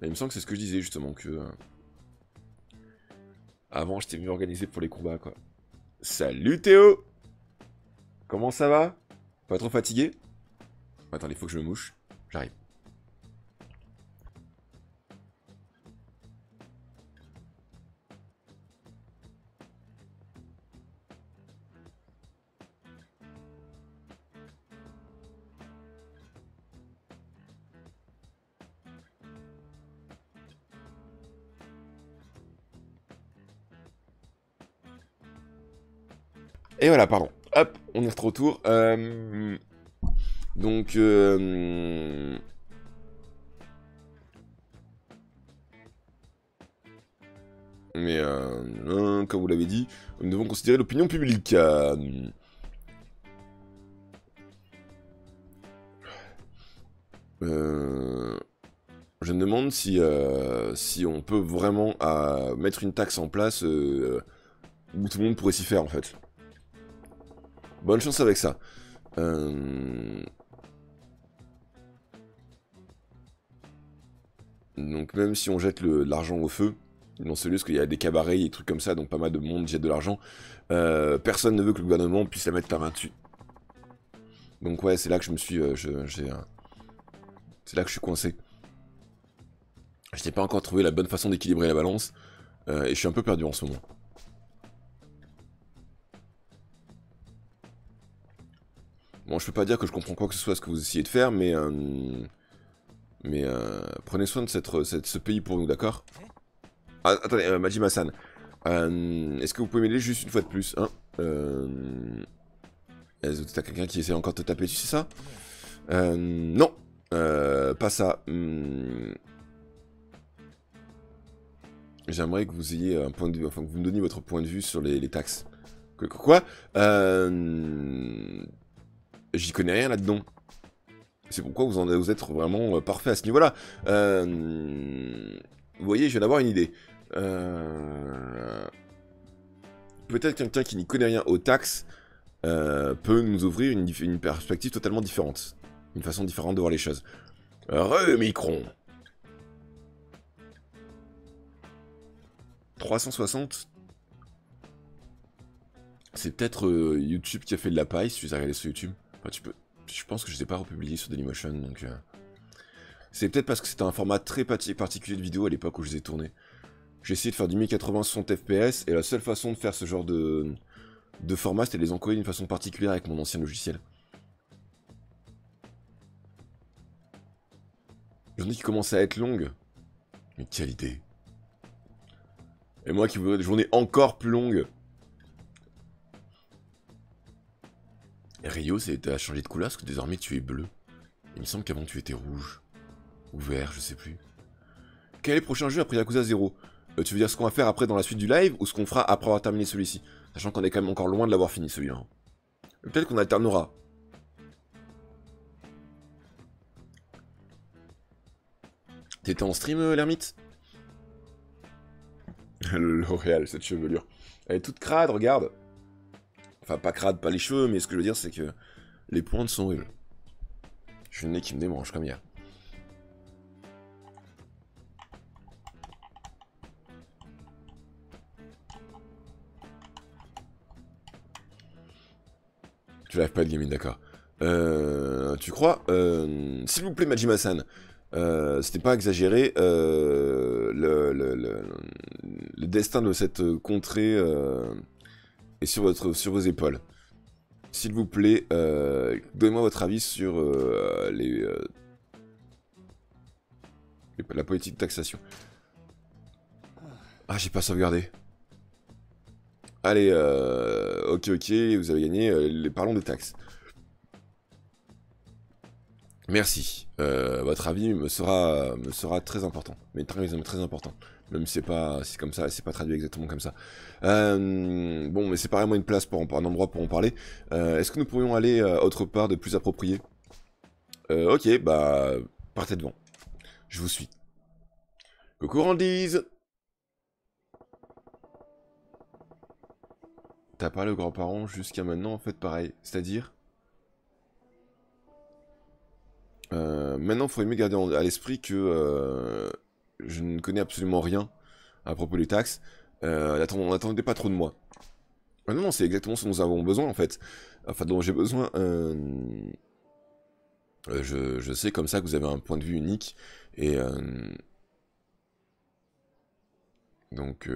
Il me semble que c'est ce que je disais justement, que euh, avant, j'étais mieux organisé pour les combats, quoi. Salut Théo Comment ça va Pas trop fatigué il faut que je me mouche. J'arrive. Et voilà, pardon. Hop, on est retour. Euh, donc... Euh... Mais euh, comme vous l'avez dit, nous devons considérer l'opinion publique. Euh, je me demande si, euh, si on peut vraiment mettre une taxe en place où tout le monde pourrait s'y faire en fait. Bonne chance avec ça. Euh, donc même si on jette l'argent au feu, dans ce lieu, parce qu'il y a des cabarets et des trucs comme ça, donc pas mal de monde jette de l'argent, euh, personne ne veut que le gouvernement puisse la mettre par main dessus. Donc ouais, c'est là que je me suis... Euh, c'est là que je suis coincé. Je n'ai pas encore trouvé la bonne façon d'équilibrer la balance, et je suis un peu perdu en ce moment. Bon, je peux pas dire que je comprends quoi que ce soit ce que vous essayez de faire, mais... Euh, mais euh, prenez soin de ce pays pour nous, d'accord ah, Attendez, euh, Majima-san. Est-ce que vous pouvez m'aider juste une fois de plus hein T'as quelqu'un qui essaie encore de te taper dessus, c'est ça Non Pas ça. Hmm. J'aimerais que vous ayez un point de vue, enfin que vous me donniez votre point de vue sur les, taxes. Que, quoi euh j'y connais rien là-dedans. C'est pourquoi vous, en, êtes vraiment euh, parfait à ce niveau-là. Euh, vous voyez, je viens d'avoir une idée. Euh, peut-être quelqu'un qui n'y connaît rien aux taxes peut nous ouvrir une, perspective totalement différente. Une façon différente de voir les choses. Re Micron 360 C'est peut-être YouTube qui a fait de la paille, si vous arrivé sur YouTube. Bah, je pense que je ne les ai pas republiés sur Dailymotion, donc... Euh, c'est peut-être parce que c'était un format très particulier de vidéo à l'époque où je les ai tournés. J'ai essayé de faire du 1080 60 fps, et la seule façon de faire ce genre de, de format, c'était de les encoder d'une façon particulière avec mon ancien logiciel. Journée qui commence à être longue. Mais quelle idée. Et moi qui voudrais des journées encore plus longues. Rio, à changé de couleur parce que désormais tu es bleu. Il me semble qu'avant tu étais rouge. Ou vert, je sais plus. Quel est le prochain jeu après Yakuza 0 euh, Tu veux dire ce qu'on va faire après dans la suite du live ou ce qu'on fera après avoir terminé celui-ci Sachant qu'on est quand même encore loin de l'avoir fini celui-là. Hein. Peut-être qu'on alternera. T'étais en stream, euh, l'ermite L'Oréal, cette chevelure. Elle est toute crade, regarde Enfin, pas crade, pas les cheveux, mais ce que je veux dire, c'est que les pointes sont horribles. suis une nez qui me démange, comme hier. Tu lèves pas de gaming, d'accord. Euh, tu crois euh, S'il vous plaît, Majima-san, euh, c'était pas exagéré. le, destin de cette contrée et sur, votre, sur vos épaules. S'il vous plaît, euh, donnez-moi votre avis sur euh, euh, les, la politique de taxation. Ah, j'ai pas sauvegardé. Allez, ok, ok, vous avez gagné. parlons des taxes. Merci. votre avis me sera, me sera très important. Mais très, très important. Même si c'est pas, c'est comme ça, c'est pas traduit exactement comme ça. Euh, bon, mais c'est pareil vraiment une place pour un endroit pour en parler. Euh, est-ce que nous pourrions aller euh, autre part de plus approprié Ok, bah partez devant. Je vous suis. Coucou Randiz T'as pas le grand-parent jusqu'à maintenant, en fait, pareil. C'est-à-dire maintenant, il faut mieux garder à l'esprit que je ne connais absolument rien à propos des taxes. Euh, on n'attendait pas trop de moi. Ah non, non, c'est exactement ce dont nous avons besoin en fait. Enfin, dont j'ai besoin. Euh, euh, je, sais comme ça que vous avez un point de vue unique et donc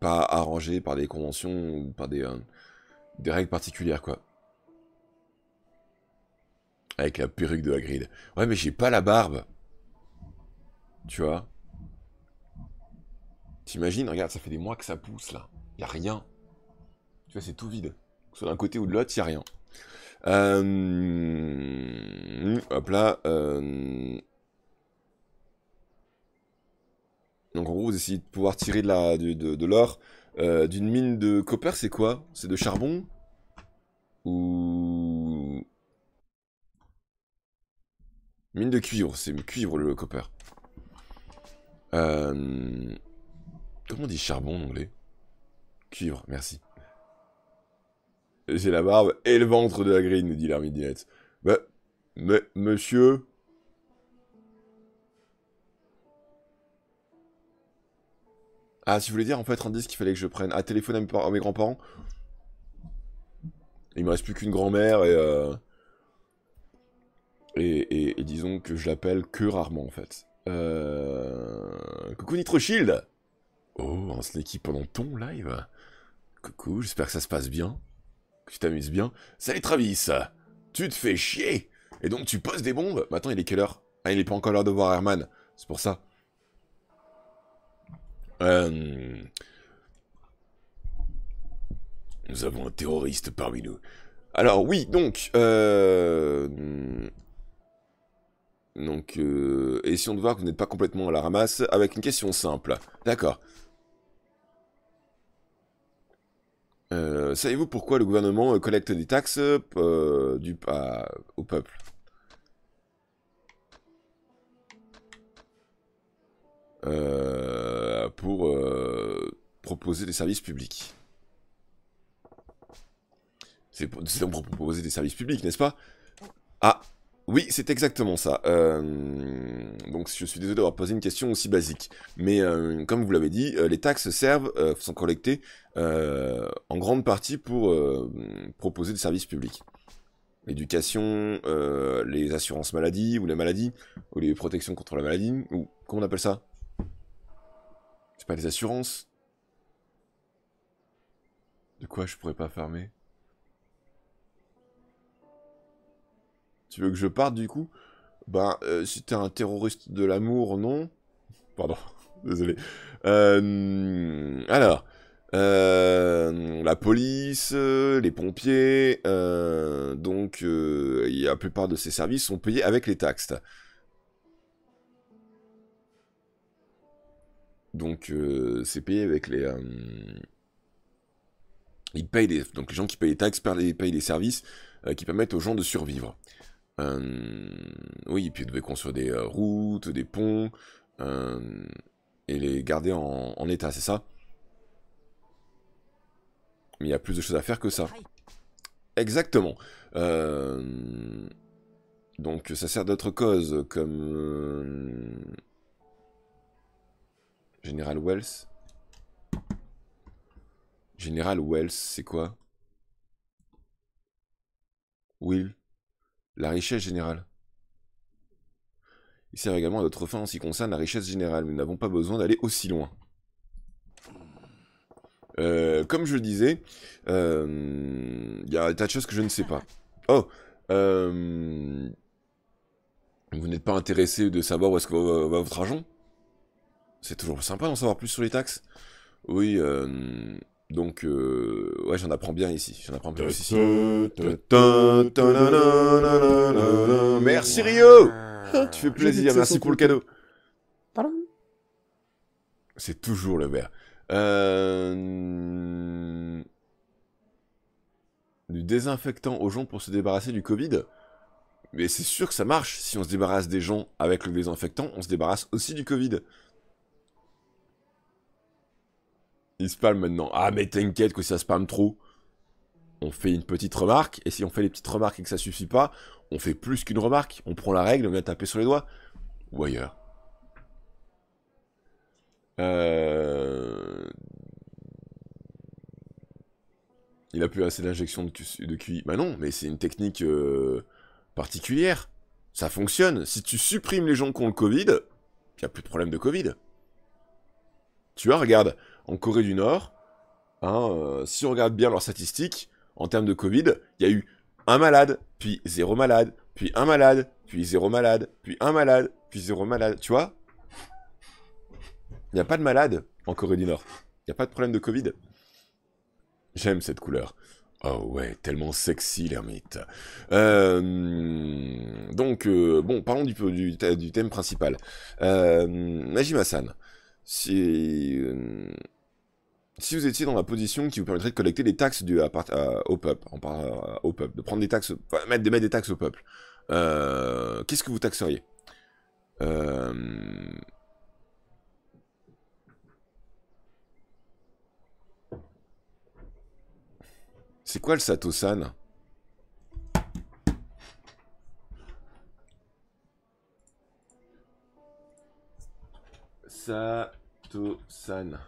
pas arrangé par des conventions ou par des, des règles particulières quoi. Avec la perruque de Hagrid. Ouais, mais j'ai pas la barbe. Tu vois T'imagines, regarde, ça fait des mois que ça pousse là. Y a rien. Tu vois, c'est tout vide. Que soit d'un côté ou de l'autre, y a rien. Euh, hop là. Euh, donc en gros, vous essayez de pouvoir tirer de l'or de, de, euh, d'une mine de copper, c'est quoi C'est de charbon Ou... Mine de cuivre, c'est cuivre le copper. Comment on dit charbon en anglais Cuivre, merci. J'ai la barbe et le ventre de la grille, nous dit l'armidinette. Bah, mais, monsieur... Ah, si vous voulez dire, en fait, un disque, qu'il fallait que je prenne. Ah, téléphone à mes, grands-parents. Il me reste plus qu'une grand-mère euh, et, et, disons que je l'appelle que rarement, en fait. Euh, coucou Nitro Shield Oh, un Sneaky pendant ton live Coucou, j'espère que ça se passe bien, que tu t'amuses bien. Salut Travis Tu te fais chier Et donc tu poses des bombes Maintenant il est quelle heure Ah, il est pas encore l'heure de voir Herman, c'est pour ça. Euh... Nous avons un terroriste parmi nous. Alors oui, donc... Euh... Donc, euh... essayons de voir que vous n'êtes pas complètement à la ramasse avec une question simple. D'accord. Euh, savez-vous pourquoi le gouvernement euh, collecte des taxes euh, du, au peuple Pour proposer des services publics. C'est pour proposer des services publics, n'est-ce pas Ah oui, c'est exactement ça. Euh, donc je suis désolé d'avoir posé une question aussi basique. Mais euh, comme vous l'avez dit, euh, les taxes servent, sont collectées en grande partie pour proposer des services publics. L'éducation, les assurances maladie ou la maladie, ou les protections contre la maladie, ou comment on appelle ça C'est pas les assurances De quoi je pourrais pas fermer Tu veux que je parte du coup Ben, euh, si t'es un terroriste de l'amour, non. Pardon, désolé. Euh, alors, euh, la police, les pompiers, donc la plupart de ces services sont payés avec les taxes. Donc c'est payé avec les... Ils payent donc les gens qui payent les taxes payent les, services qui permettent aux gens de survivre. Euh, oui, puis il devait construire des euh, routes, des ponts, euh, et les garder en, état, c'est ça Mais il y a plus de choses à faire que ça. Exactement. Donc ça sert d'autres causes comme Général Wells. Général Wells, c'est quoi Will la richesse générale. Il sert également à d'autres fins en ce qui concerne la richesse générale, nous n'avons pas besoin d'aller aussi loin. Euh, comme je le disais, euh, il y a un tas de choses que je ne sais pas. Oh euh, Vous n'êtes pas intéressé de savoir où est-ce que va, votre argent C'est toujours sympa d'en savoir plus sur les taxes. Oui, donc, euh, ouais, j'en apprends bien ici. J'en apprends bien ici. Merci Rio ah. Tu fais plaisir, merci pour le cadeau. C'est toujours le vert. Euh, du désinfectant aux gens pour se débarrasser du Covid mais c'est sûr que ça marche. Si on se débarrasse des gens avec le désinfectant, on se débarrasse aussi du Covid. il spam maintenant. Ah, mais t'inquiète que ça spam trop. On fait une petite remarque, et si on fait les petites remarques et que ça suffit pas, on fait plus qu'une remarque. On prend la règle, on vient taper sur les doigts. Ou ailleurs. Euh, il a plus assez d'injection de, QI. Bah non, mais c'est une technique euh, particulière. Ça fonctionne. Si tu supprimes les gens qui ont le Covid, il n'y a plus de problème de Covid. Tu vois, regarde, en Corée du Nord, hein, euh, si on regarde bien leurs statistiques, en termes de Covid, il y a eu un malade, puis zéro malade, puis un malade, puis zéro malade, puis un malade, puis zéro malade, tu vois Il n'y a pas de malade en Corée du Nord. Il n'y a pas de problème de Covid. J'aime cette couleur. Oh ouais, tellement sexy l'ermite. Euh, donc, euh, bon, parlons du, du thème principal. Euh, Najima-san, si, si vous étiez dans la position qui vous permettrait de collecter les taxes du, au peuple, euh, au peuple, de prendre des taxes, mettre, de mettre des taxes au peuple, euh, qu'est-ce que vous taxeriez euh, C'est quoi le Satosan Satosan.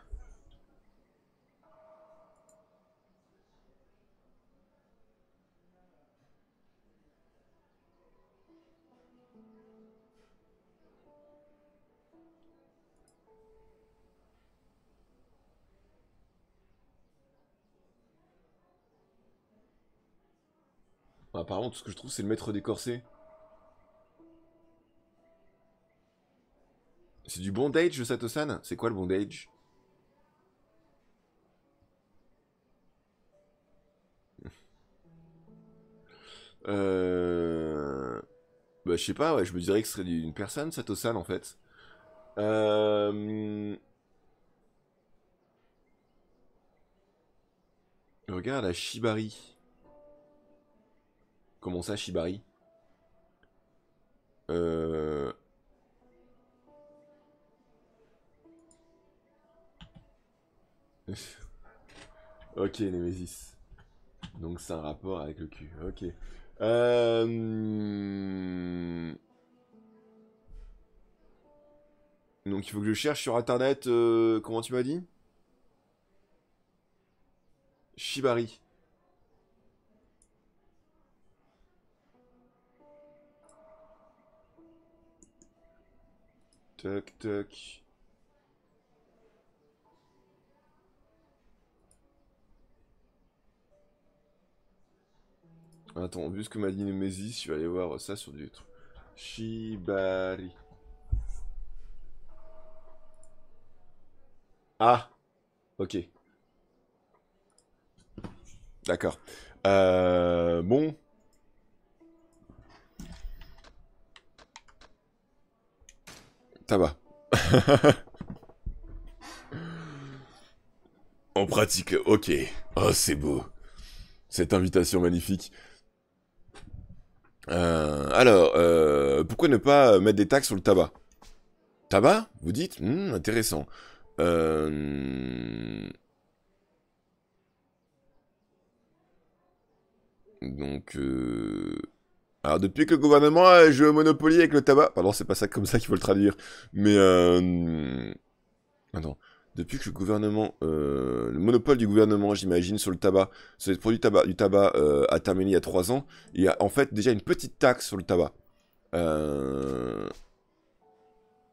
Apparemment, tout ce que je trouve, c'est le maître des corsets. C'est du bondage, le Satosan C'est quoi le bondage euh, Bah, je sais pas, ouais, je me dirais que ce serait une personne, Satosan, en fait. Euh, regarde la Shibari. Comment ça, Shibari Euh... ok, Nemesis. Donc c'est un rapport avec le cul. Ok. Euh... Donc il faut que je cherche sur internet, euh, comment tu m'as dit Shibari. Attends, vu ce que m'a dit Nemesis, je vais aller voir ça sur du truc. Shibari. Ah Ok. D'accord. Euh, bon. Tabac. En pratique, ok. Oh, c'est beau. Cette invitation magnifique. Euh, alors, euh, pourquoi ne pas mettre des taxes sur le tabac Tabac, vous dites hmm, Intéressant. Euh, donc... Alors depuis que le gouvernement a joué au Monopoly avec le tabac, pardon, c'est pas ça comme ça qu'il faut le traduire, mais euh... Attends. Depuis que le gouvernement, euh, le monopole du gouvernement, j'imagine, sur le tabac, sur les produits tabac, du tabac euh, a terminé il y a 3 ans, il y a en fait déjà une petite taxe sur le tabac. Euh...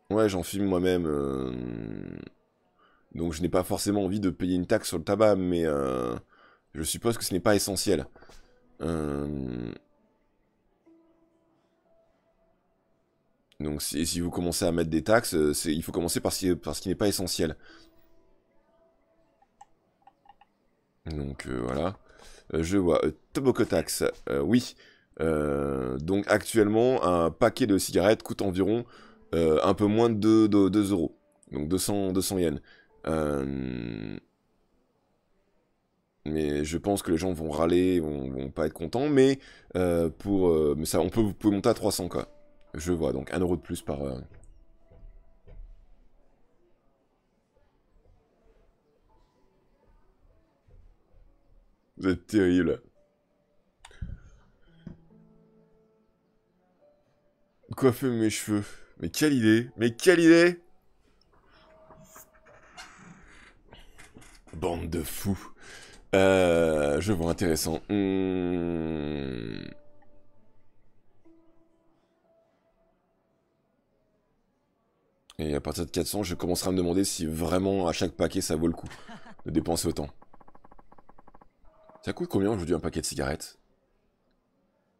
Ouais, j'en fume moi-même. Euh, donc je n'ai pas forcément envie de payer une taxe sur le tabac, mais euh... je suppose que ce n'est pas essentiel. Euh... Donc si, vous commencez à mettre des taxes, euh, il faut commencer par, ce qui n'est pas essentiel. Donc euh, voilà. Euh, je vois. Euh, Tax. oui. donc actuellement, un paquet de cigarettes coûte environ un peu moins de 2, euros. Donc 200, 200 yens. Mais je pense que les gens vont râler, vont, vont pas être contents. Mais pour on peut, vous pouvez monter à 300 quoi. Je vois, donc un euro de plus par... heure. Vous êtes terrible. Coiffer mes cheveux. Mais quelle idée Mais quelle idée Bande de fous. Euh, je vois intéressant. Hmm. Et à partir de 400, je commencerai à me demander si vraiment à chaque paquet ça vaut le coup de dépenser autant. Ça coûte combien aujourd'hui un paquet de cigarettes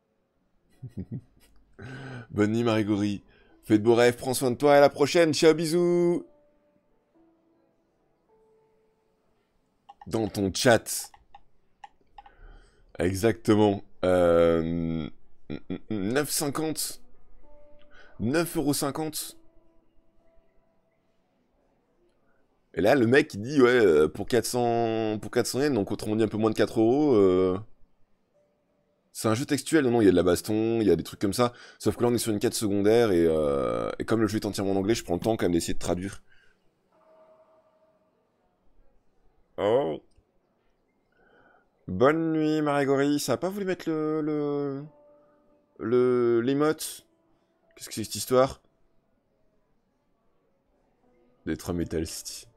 Bonne nuit marie Fais de beaux rêves, prends soin de toi, et à la prochaine, ciao bisous Dans ton chat. Exactement. Euh, 9,50 9,50€ Et là, le mec, il dit, ouais, euh, pour 400, pour 400 yens, donc autrement dit un peu moins de 4 euros, euh, c'est un jeu textuel, non, il y a de la baston, il y a des trucs comme ça. Sauf que là, on est sur une quête secondaire, et, euh, comme le jeu est entièrement en anglais, je prends le temps quand même d'essayer de traduire. Oh. Bonne nuit, Marégory. Ça a pas voulu mettre le... le... le... l'émote Qu'est-ce que c'est cette histoire D'être un Metal City.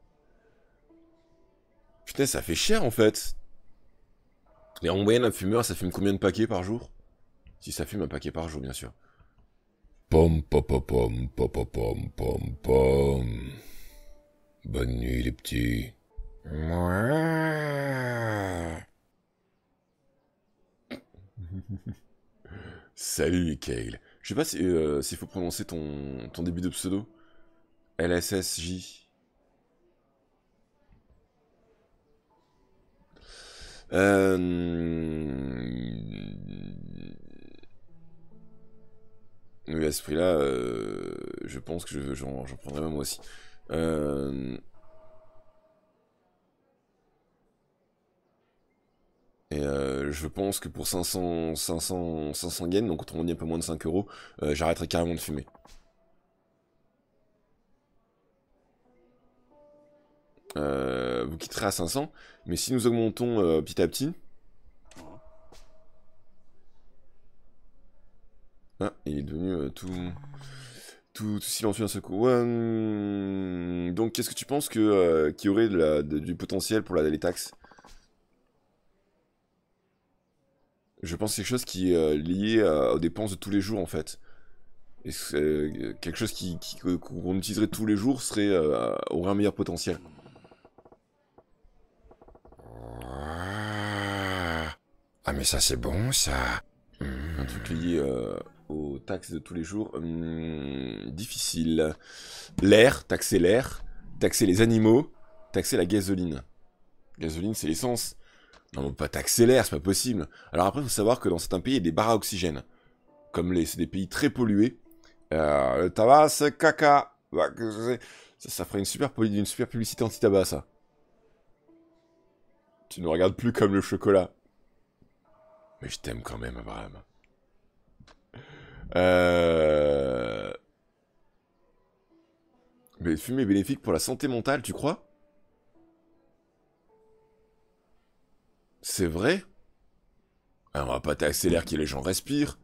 Putain, ça fait cher en fait. Et en moyenne, un fumeur, ça fume combien de paquets par jour Si ça fume un paquet par jour, bien sûr. Bonne nuit les petits. Salut Kale. Je sais pas si euh, s'il faut prononcer ton, ton début de pseudo. LSSJ. Euh... Oui, à ce prix-là, euh, je pense que j'en prendrai même moi aussi. Euh... Et euh, je pense que pour 500, 500, 500 yens, donc autrement dit un peu moins de 5 euros, euh, j'arrêterai carrément de fumer. Euh, vous quitterez à 500. Mais si nous augmentons euh, petit à petit... Ah, il est devenu euh, tout, tout, silencieux à ce coup. Hmm, donc, qu'est-ce que tu penses que, qu'il y aurait du potentiel pour la, les je pense quelque chose qui est lié aux dépenses de tous les jours en fait. quelque chose qui, qu'on utiliserait tous les jours serait aurait un meilleur potentiel. Ah mais ça c'est bon ça. Un truc euh, aux taxes de tous les jours, hmm, difficile. L'air, taxer l'air, taxer les animaux, taxer la gasoline. Gasoline c'est l'essence. Non mais pas taxer l'air, c'est pas possible. Alors après faut savoir que dans certains pays il y a des barres à oxygène. Comme les, c'est des pays très pollués. Tabas euh, tabac c'est caca. Bah, ça, ferait une super, une super publicité anti-tabac ça. Tu ne regardes plus comme le chocolat. Mais je t'aime quand même, Abraham. Euh... Mais fumer est bénéfique pour la santé mentale, tu crois C'est vrai Alors, ah, On va pas taxer l'air que les gens respirent.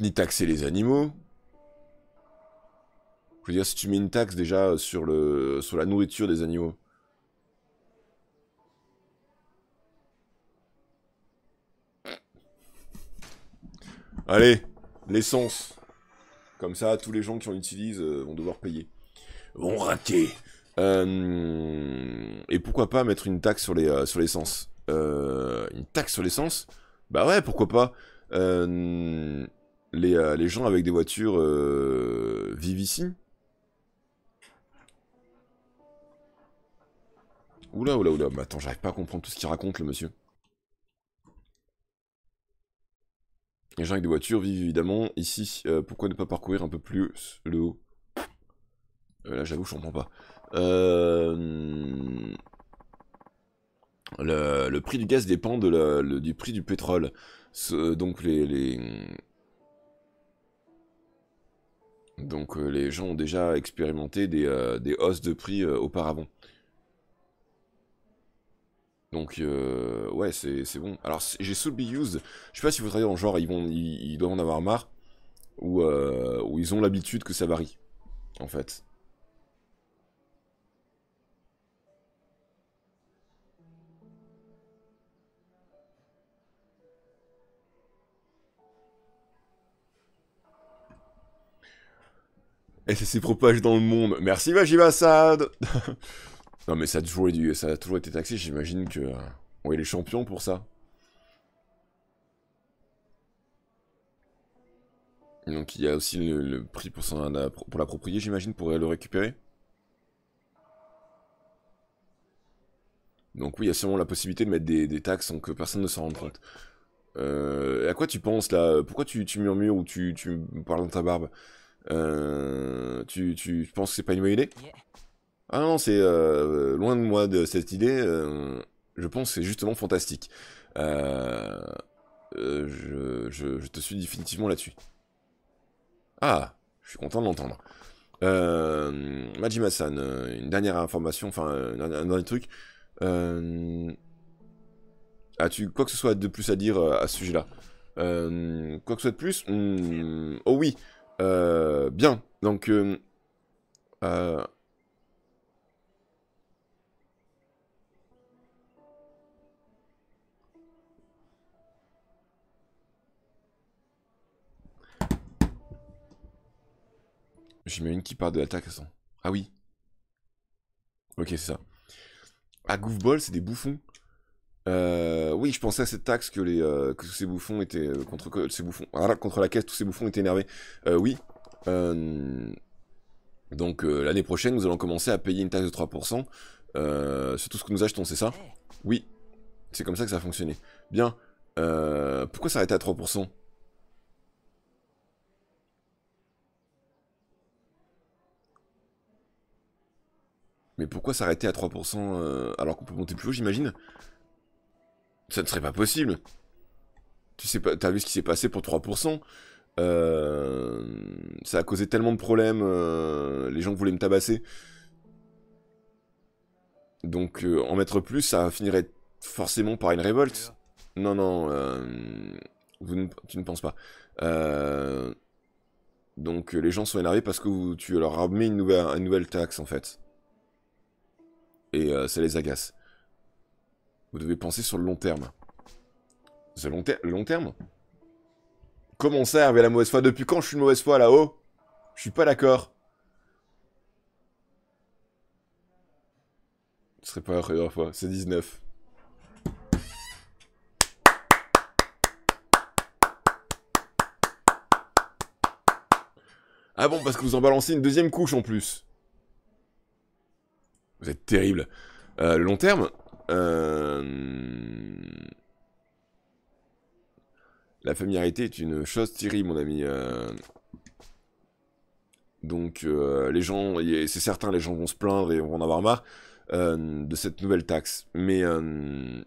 Ni taxer les animaux. Je veux dire, si tu mets une taxe déjà sur, le, sur la nourriture des animaux, Allez, l'essence. Comme ça, tous les gens qui en utilisent euh, vont devoir payer. Vont rater. Euh, et pourquoi pas mettre une taxe sur les euh, sur l'essence Une taxe sur l'essence Bah ouais, pourquoi pas. les, les gens avec des voitures vivent ici Oula, oula, oula, mais bah attends, j'arrive pas à comprendre tout ce qu'il raconte, le monsieur. Les gens avec des voitures vivent évidemment ici. Euh, pourquoi ne pas parcourir un peu plus le haut euh, Là, j'avoue, je comprends pas. Euh, le, prix du gaz dépend du prix du pétrole. donc les, les... Donc les gens ont déjà expérimenté des, des hausses de prix auparavant. Donc, euh, ouais, c'est bon. Alors, j'ai Soul Be Used. Je sais pas si vous travaillez dans genre, ils, vont, ils, doivent en avoir marre. Euh, ou, ils ont l'habitude que ça varie, en fait. Et ça propage dans le monde. Merci Majima Assad Non, mais ça a toujours, été, ça taxé, j'imagine que. Euh, on est les champions pour ça. Donc il y a aussi le, prix pour, pour l'approprier, j'imagine, pour le récupérer. Donc oui, il y a sûrement la possibilité de mettre des, taxes sans que personne ne s'en rende compte. Euh, à quoi tu penses là Pourquoi tu, murmures ou tu, parles dans ta barbe euh, tu, tu, penses que c'est pas une bonne idée ah non, c'est euh, loin de moi de cette idée. Euh, je pense que c'est justement fantastique. Euh, je, te suis définitivement là-dessus. Ah, je suis content de l'entendre. Majima-san, une dernière information, enfin un, dernier truc. As-tu quoi que ce soit de plus à dire à ce sujet-là Quoi que ce soit de plus hmm, Oh oui, bien. Donc, J'imagine qu'il une part de l'attaque, ça. Ah oui. Ok, c'est ça. Ah, Goofball, c'est des bouffons. Euh, oui, je pensais à cette taxe que, les, euh, que tous ces bouffons étaient euh, ah, contre, la ces bouffons, contre tous ces bouffons étaient énervés. oui. donc l'année prochaine, nous allons commencer à payer une taxe de 3% C'est tout ce que nous achetons, c'est ça Oui. C'est comme ça que ça a fonctionné. Bien. pourquoi ça s'arrêter à 3% Mais pourquoi s'arrêter à 3% euh, alors qu'on peut monter plus haut, j'imagine Ça ne serait pas possible. Tu sais pas, t'as vu ce qui s'est passé pour 3% euh, ça a causé tellement de problèmes, euh, les gens voulaient me tabasser. Donc en mettre plus, ça finirait forcément par une révolte. Non, non, tu ne penses pas. donc les gens sont énervés parce que tu leur as mis une nouvelle taxe en fait et euh, ça les agace. Vous devez penser sur le long terme. Le long, long terme Comment ça, Hervé, la mauvaise foi Depuis quand je suis une mauvaise foi là-haut Je suis pas d'accord. Ce serait pas la première fois, c'est 19. Ah bon, parce que vous en balancez une deuxième couche en plus. Vous êtes terrible. Euh, long terme. Euh, la familiarité est une chose, Thierry, mon ami. Euh. Donc, les gens, c'est certain, les gens vont se plaindre et vont en avoir marre de cette nouvelle taxe. Mais, une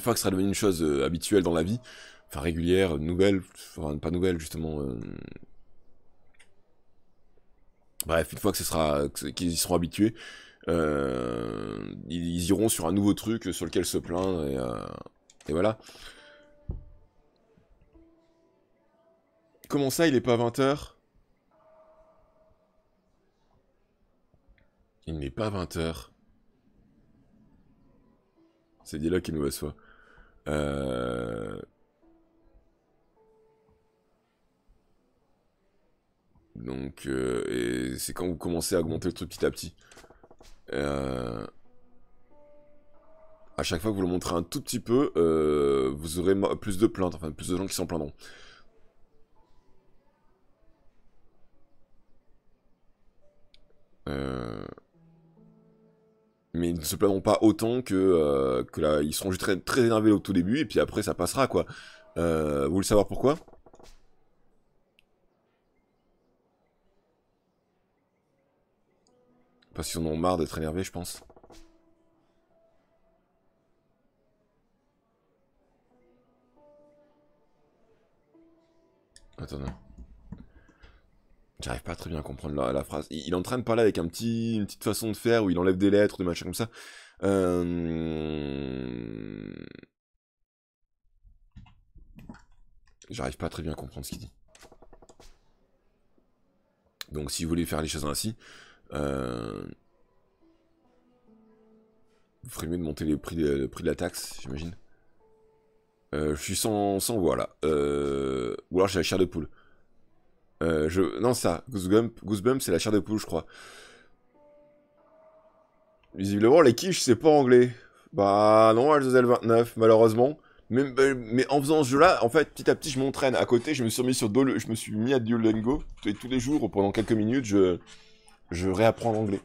fois que ce sera devenu une chose habituelle dans la vie, enfin régulière, nouvelle, enfin pas nouvelle justement, Bref, une fois que ce sera, qu'ils y seront habitués, euh, ils, iront sur un nouveau truc sur lequel se plaindre et, euh, et voilà. Comment ça, il est pas 20h Il n'est pas 20h. C'est dit là qu'il nous assoit. Euh... Donc, euh, c'est quand vous commencez à augmenter le truc petit à petit. Euh, à chaque fois que vous le montrez un tout petit peu, euh, vous aurez plus de plaintes, enfin plus de gens qui s'en plaindront. Euh, mais ils ne se plaindront pas autant que, que là, ils seront juste très, très énervés au tout début, et puis après ça passera quoi. vous voulez savoir pourquoi Parce qu'ils en ont marre d'être énervés, je pense. Attends, J'arrive pas très bien à comprendre la, phrase. Il, entraîne est en train de parler avec un petit, une petite façon de faire où il enlève des lettres, des machins comme ça. Euh, j'arrive pas très bien à comprendre ce qu'il dit. Donc si vous voulez faire les choses ainsi, euh, vous feriez mieux de monter les prix le prix de la taxe, j'imagine. Euh, je suis sans, voix là. Euh, ou alors j'ai la chair de poule. Non, ça, Goosebump, c'est la chair de poule, je crois. Visiblement, les quiches, c'est pas anglais. Bah non, h 2 29 malheureusement. Bah, mais, en faisant ce jeu-là, en fait, petit à petit, je m'entraîne. À côté, je me suis mis sur je me suis mis à Duolingo. Et tous les jours, pendant quelques minutes, je, je réapprends l'anglais.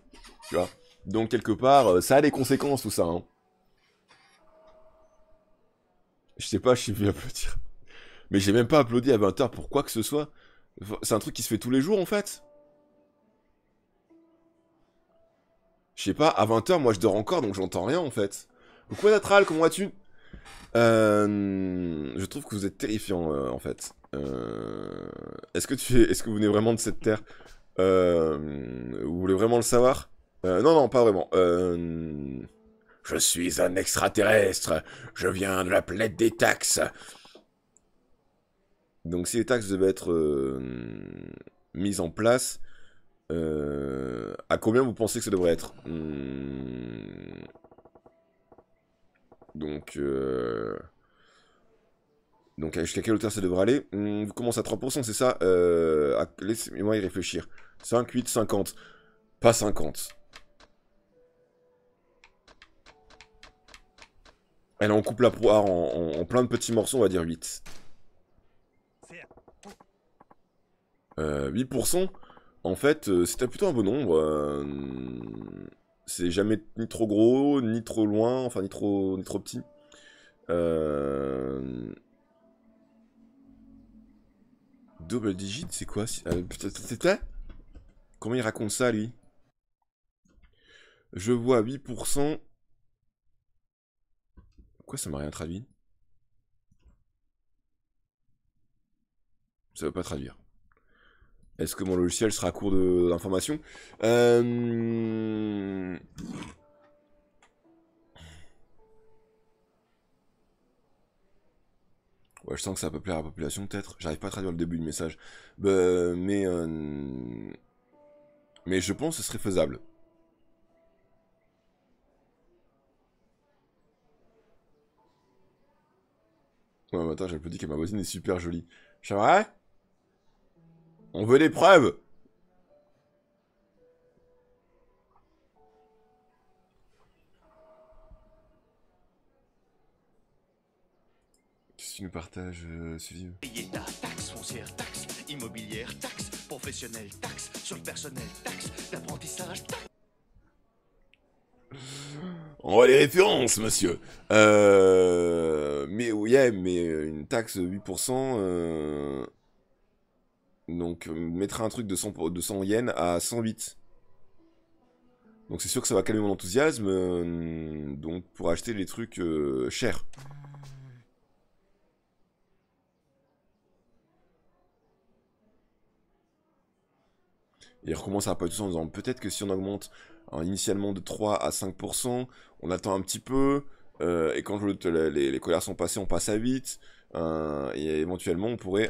Tu vois Donc, quelque part, euh, ça a des conséquences, tout ça. Hein. Je sais pas, je suis venu applaudir. Mais j'ai même pas applaudi à 20h pour quoi que ce soit. C'est un truc qui se fait tous les jours, en fait. Je sais pas, à 20h, moi je dors encore, donc j'entends rien en fait. Pourquoi Natral, comment vas-tu euh, Je trouve que vous êtes terrifiant euh, en fait. Euh, est-ce que tu es, Est-ce que vous venez vraiment de cette terre euh, vous voulez vraiment le savoir euh, Non, non, pas vraiment. Euh, je suis un extraterrestre. Je viens de la planète des taxes. Donc si les taxes devaient être mises en place, euh, à combien vous pensez que ça devrait être hmm. Donc, euh... Donc euh, jusqu'à quelle hauteur ça devrait aller hmm, On commence à 3%, c'est ça euh, Laissez-moi y réfléchir. 5, 8, 50. Pas 50. elle on coupe la poire en, plein de petits morceaux, on va dire 8. 8% euh, En fait, c'était plutôt un bon nombre. c'est jamais ni trop gros, ni trop loin, enfin ni trop, ni trop petit. Euh... Double digit, c'est quoi euh, C'était Comment il raconte ça, lui Je vois 8%. Pourquoi ça m'a rien traduit Ça veut pas traduire. Est-ce que mon logiciel sera à court d'informations euh... Ouais, je sens que ça peut plaire à la population, peut-être. J'arrive pas à traduire le début du message. Bah, mais... Euh, mais je pense que ce serait faisable. Ouais, attends, j'applaudis que ma voisine est super jolie. C'est On veut des preuves tu nous partages euh, ce vieux. taxe foncière, taxe immobilière, taxe professionnelle, taxe sur le personnel, taxe d'apprentissage, On voit les références, monsieur. Euh... Mais oui, mais euh, une taxe 8%. Euh, donc, mettra un truc de 100, yens à 108. Donc, c'est sûr que ça va calmer mon enthousiasme. Donc, pour acheter les trucs chers. Et il recommence à pas tout ça en disant peut-être que si on augmente hein, initialement de 3 à 5%, on attend un petit peu, euh, et quand les, colères sont passées, on passe à vite. Euh, et éventuellement on pourrait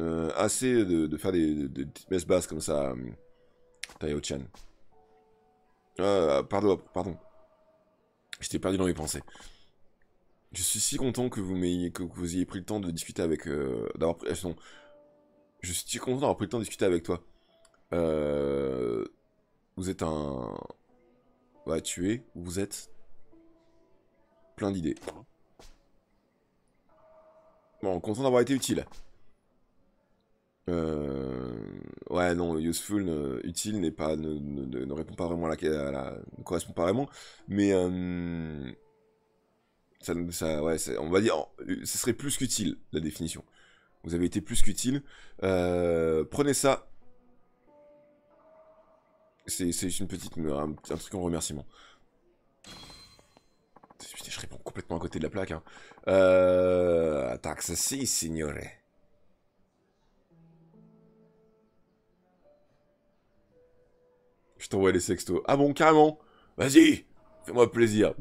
euh, assez de, faire des, petites messes basses comme ça, Tayo-chan. pardon, pardon. J'étais perdu dans mes pensées. Je suis si content que vous, que vous ayez pris le temps de discuter avec... Euh, d'avoir je suis content d'avoir pris le temps de discuter avec toi. Euh... Vous êtes un... Bah, tu es, vous êtes plein d'idées. Bon, content d'avoir été utile. Euh... Ouais, non, useful, euh, utile, n'est pas, ne, répond pas vraiment à la, ne correspond pas vraiment, mais euh, ça, ça, ouais, on va dire, ce serait plus qu'utile la définition. Vous avez été plus qu'utile. Euh, prenez ça. C'est une petite... Un, un, truc en remerciement. Putain, je réponds complètement à côté de la plaque. Hein. Euh, taxe si, signore. Je t'envoie les sextos. Ah bon, carrément Vas-y Fais-moi plaisir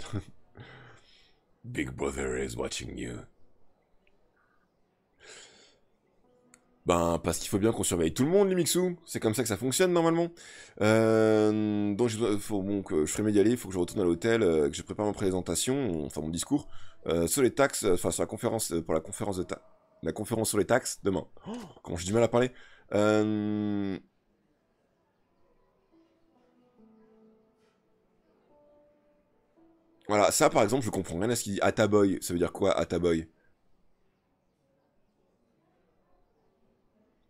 Big brother is watching you. Ben, parce qu'il faut bien qu'on surveille tout le monde, les Mixou. C'est comme ça que ça fonctionne, normalement. Euh, donc, je, faut, bon, que euh, je ferai mes il faut que je retourne à l'hôtel, euh, que je prépare ma présentation, enfin mon discours, sur les taxes, enfin, sur la conférence, pour la conférence de La conférence sur les taxes, demain. Oh, comment j'ai du mal à parler. Voilà, ça par exemple, je comprends rien à ce qu'il dit. Ataboy, ça veut dire quoi, Ataboy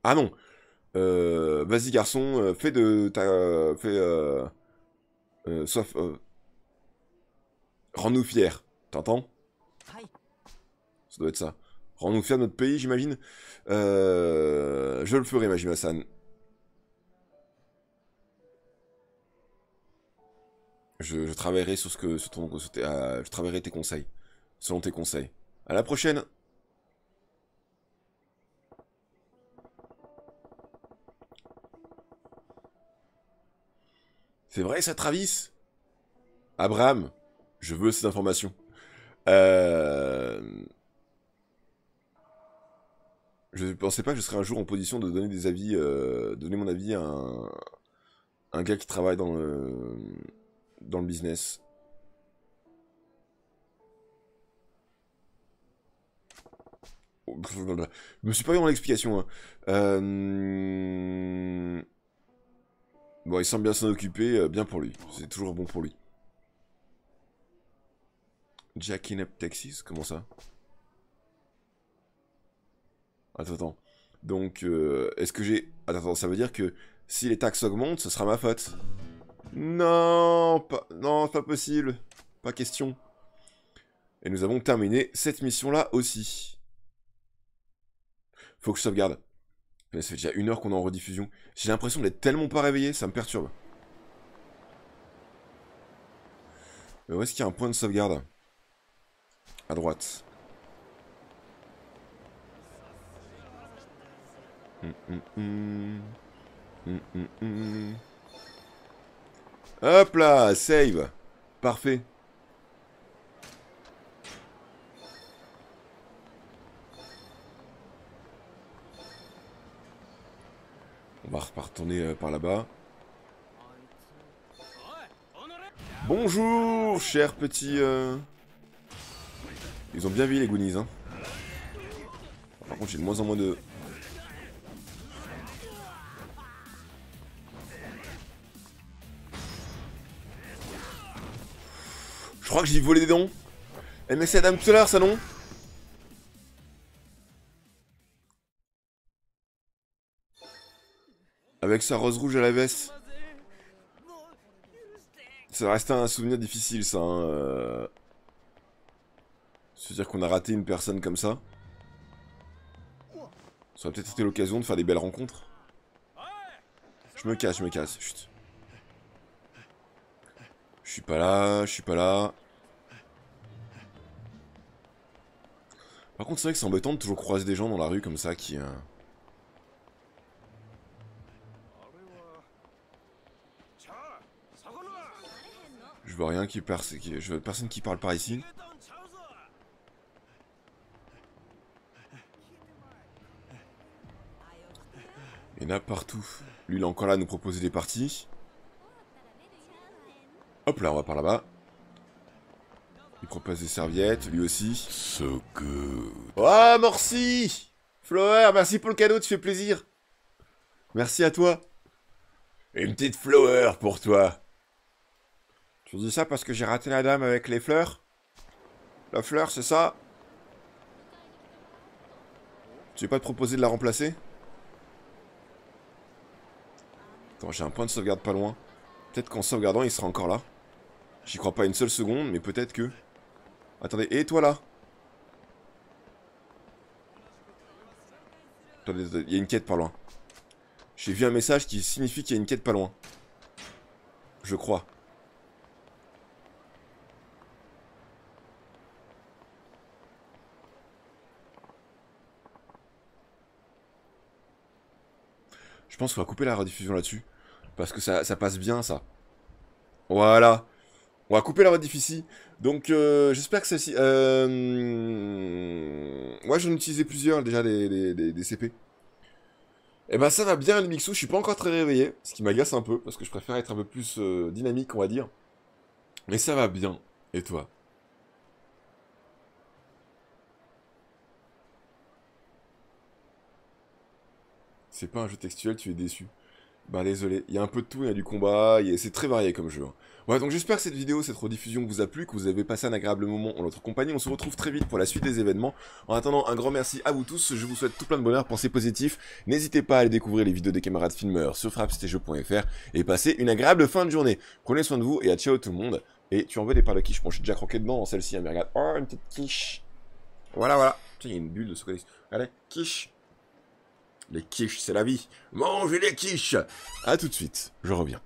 Ah non euh, Vas-y garçon, euh, fais de ta... Euh, fais... Euh, Rends-nous fiers, t'entends Ça doit être ça. Rends-nous fiers de notre pays, j'imagine Je le ferai, Majima-san. Je, travaillerai sur ce que... ton, je travaillerai tes conseils. Selon tes conseils. À la prochaine C'est vrai ça, Travis Abraham, je veux ces informations. Euh, je ne pensais pas que je serais un jour en position de donner des avis, euh, donner mon avis à un, gars qui travaille dans le, dans le business. Oh, je me suis pas eu dans l'explication. Hein. Euh, Bon, il semble bien s'en occuper, euh, bien pour lui. C'est toujours bon pour lui. in up Texas, comment ça Attends, attends. Donc, euh, est-ce que j'ai... Attends, attends, ça veut dire que si les taxes augmentent, ce sera ma faute. Non, pas... non, c'est pas possible. Pas question. Et nous avons terminé cette mission-là aussi. Faut que je sauvegarde. Ça fait déjà une heure qu'on est en rediffusion. J'ai l'impression d'être tellement pas réveillé, ça me perturbe. Mais où est-ce qu'il y a un point de sauvegarde À droite. Hum, hum, hum. Hop là, save. Parfait. On va retourner euh, par là-bas. Bonjour, cher petit... Euh. Ils ont bien vu les Goonies, hein. Par contre, j'ai de moins en moins de... Je crois que j'ai volé des dons. MSC Adam Solar, ça non Avec sa rose rouge à la veste. Ça reste un souvenir difficile, ça. Hein, euh. Se dire qu'on a raté une personne comme ça. Ça aurait peut-être été l'occasion de faire des belles rencontres. Je me casse, je me casse. Chut. Je suis pas là, je suis pas là. Par contre, c'est vrai que c'est embêtant de toujours croiser des gens dans la rue comme ça qui... Euh, rien qui Je personne qui parle par ici. Il y en a partout. Lui, il est encore là à nous proposer des parties. Hop là, on va par là-bas. Il propose des serviettes, lui aussi. So good. Oh, merci Flower, merci pour le cadeau, tu fais plaisir. Merci à toi. Une petite flower pour toi. Je dis ça parce que j'ai raté la dame avec les fleurs. La fleur, c'est ça Tu veux pas te proposer de la remplacer Attends, j'ai un point de sauvegarde pas loin. Peut-être qu'en sauvegardant, il sera encore là. J'y crois pas une seule seconde, mais peut-être que... Attendez, et toi là Attendez, il y a une quête pas loin. J'ai vu un message qui signifie qu'il y a une quête pas loin. Je crois. Je pense qu'on va couper la rediffusion là-dessus. Parce que ça, passe bien, ça. Voilà. On va couper la rediffusion. Donc, euh, j'espère que celle-ci... Euh, moi, j'en utilisais plusieurs, déjà, des, CP. Et eh ben ça va bien le Mixou, je suis pas encore très réveillé, ce qui m'agace un peu, parce que je préfère être un peu plus euh, dynamique, on va dire. Mais ça va bien, et toi c'est pas un jeu textuel, tu es déçu. Bah désolé, il y a un peu de tout, il y a du combat, c'est très varié comme jeu. Voilà, hein. donc j'espère que cette vidéo, cette rediffusion vous a plu, que vous avez passé un agréable moment en notre compagnie. On se retrouve très vite pour la suite des événements. En attendant, un grand merci à vous tous, je vous souhaite tout plein de bonheur, pensez positif. N'hésitez pas à aller découvrir les vidéos des camarades filmeurs sur frappestéjeux.fr et passez une agréable fin de journée. Prenez soin de vous et à ciao tout le monde. Et tu en veux des parles de quiche, bon je déjà croqué dedans, hein, celle-ci, à hein, oh une petite quiche. Voilà, voilà. Tiens, il y a une bulle de ce côté. Allez, quiche. Les quiches, c'est la vie. Mangez les quiches A tout de suite, je reviens.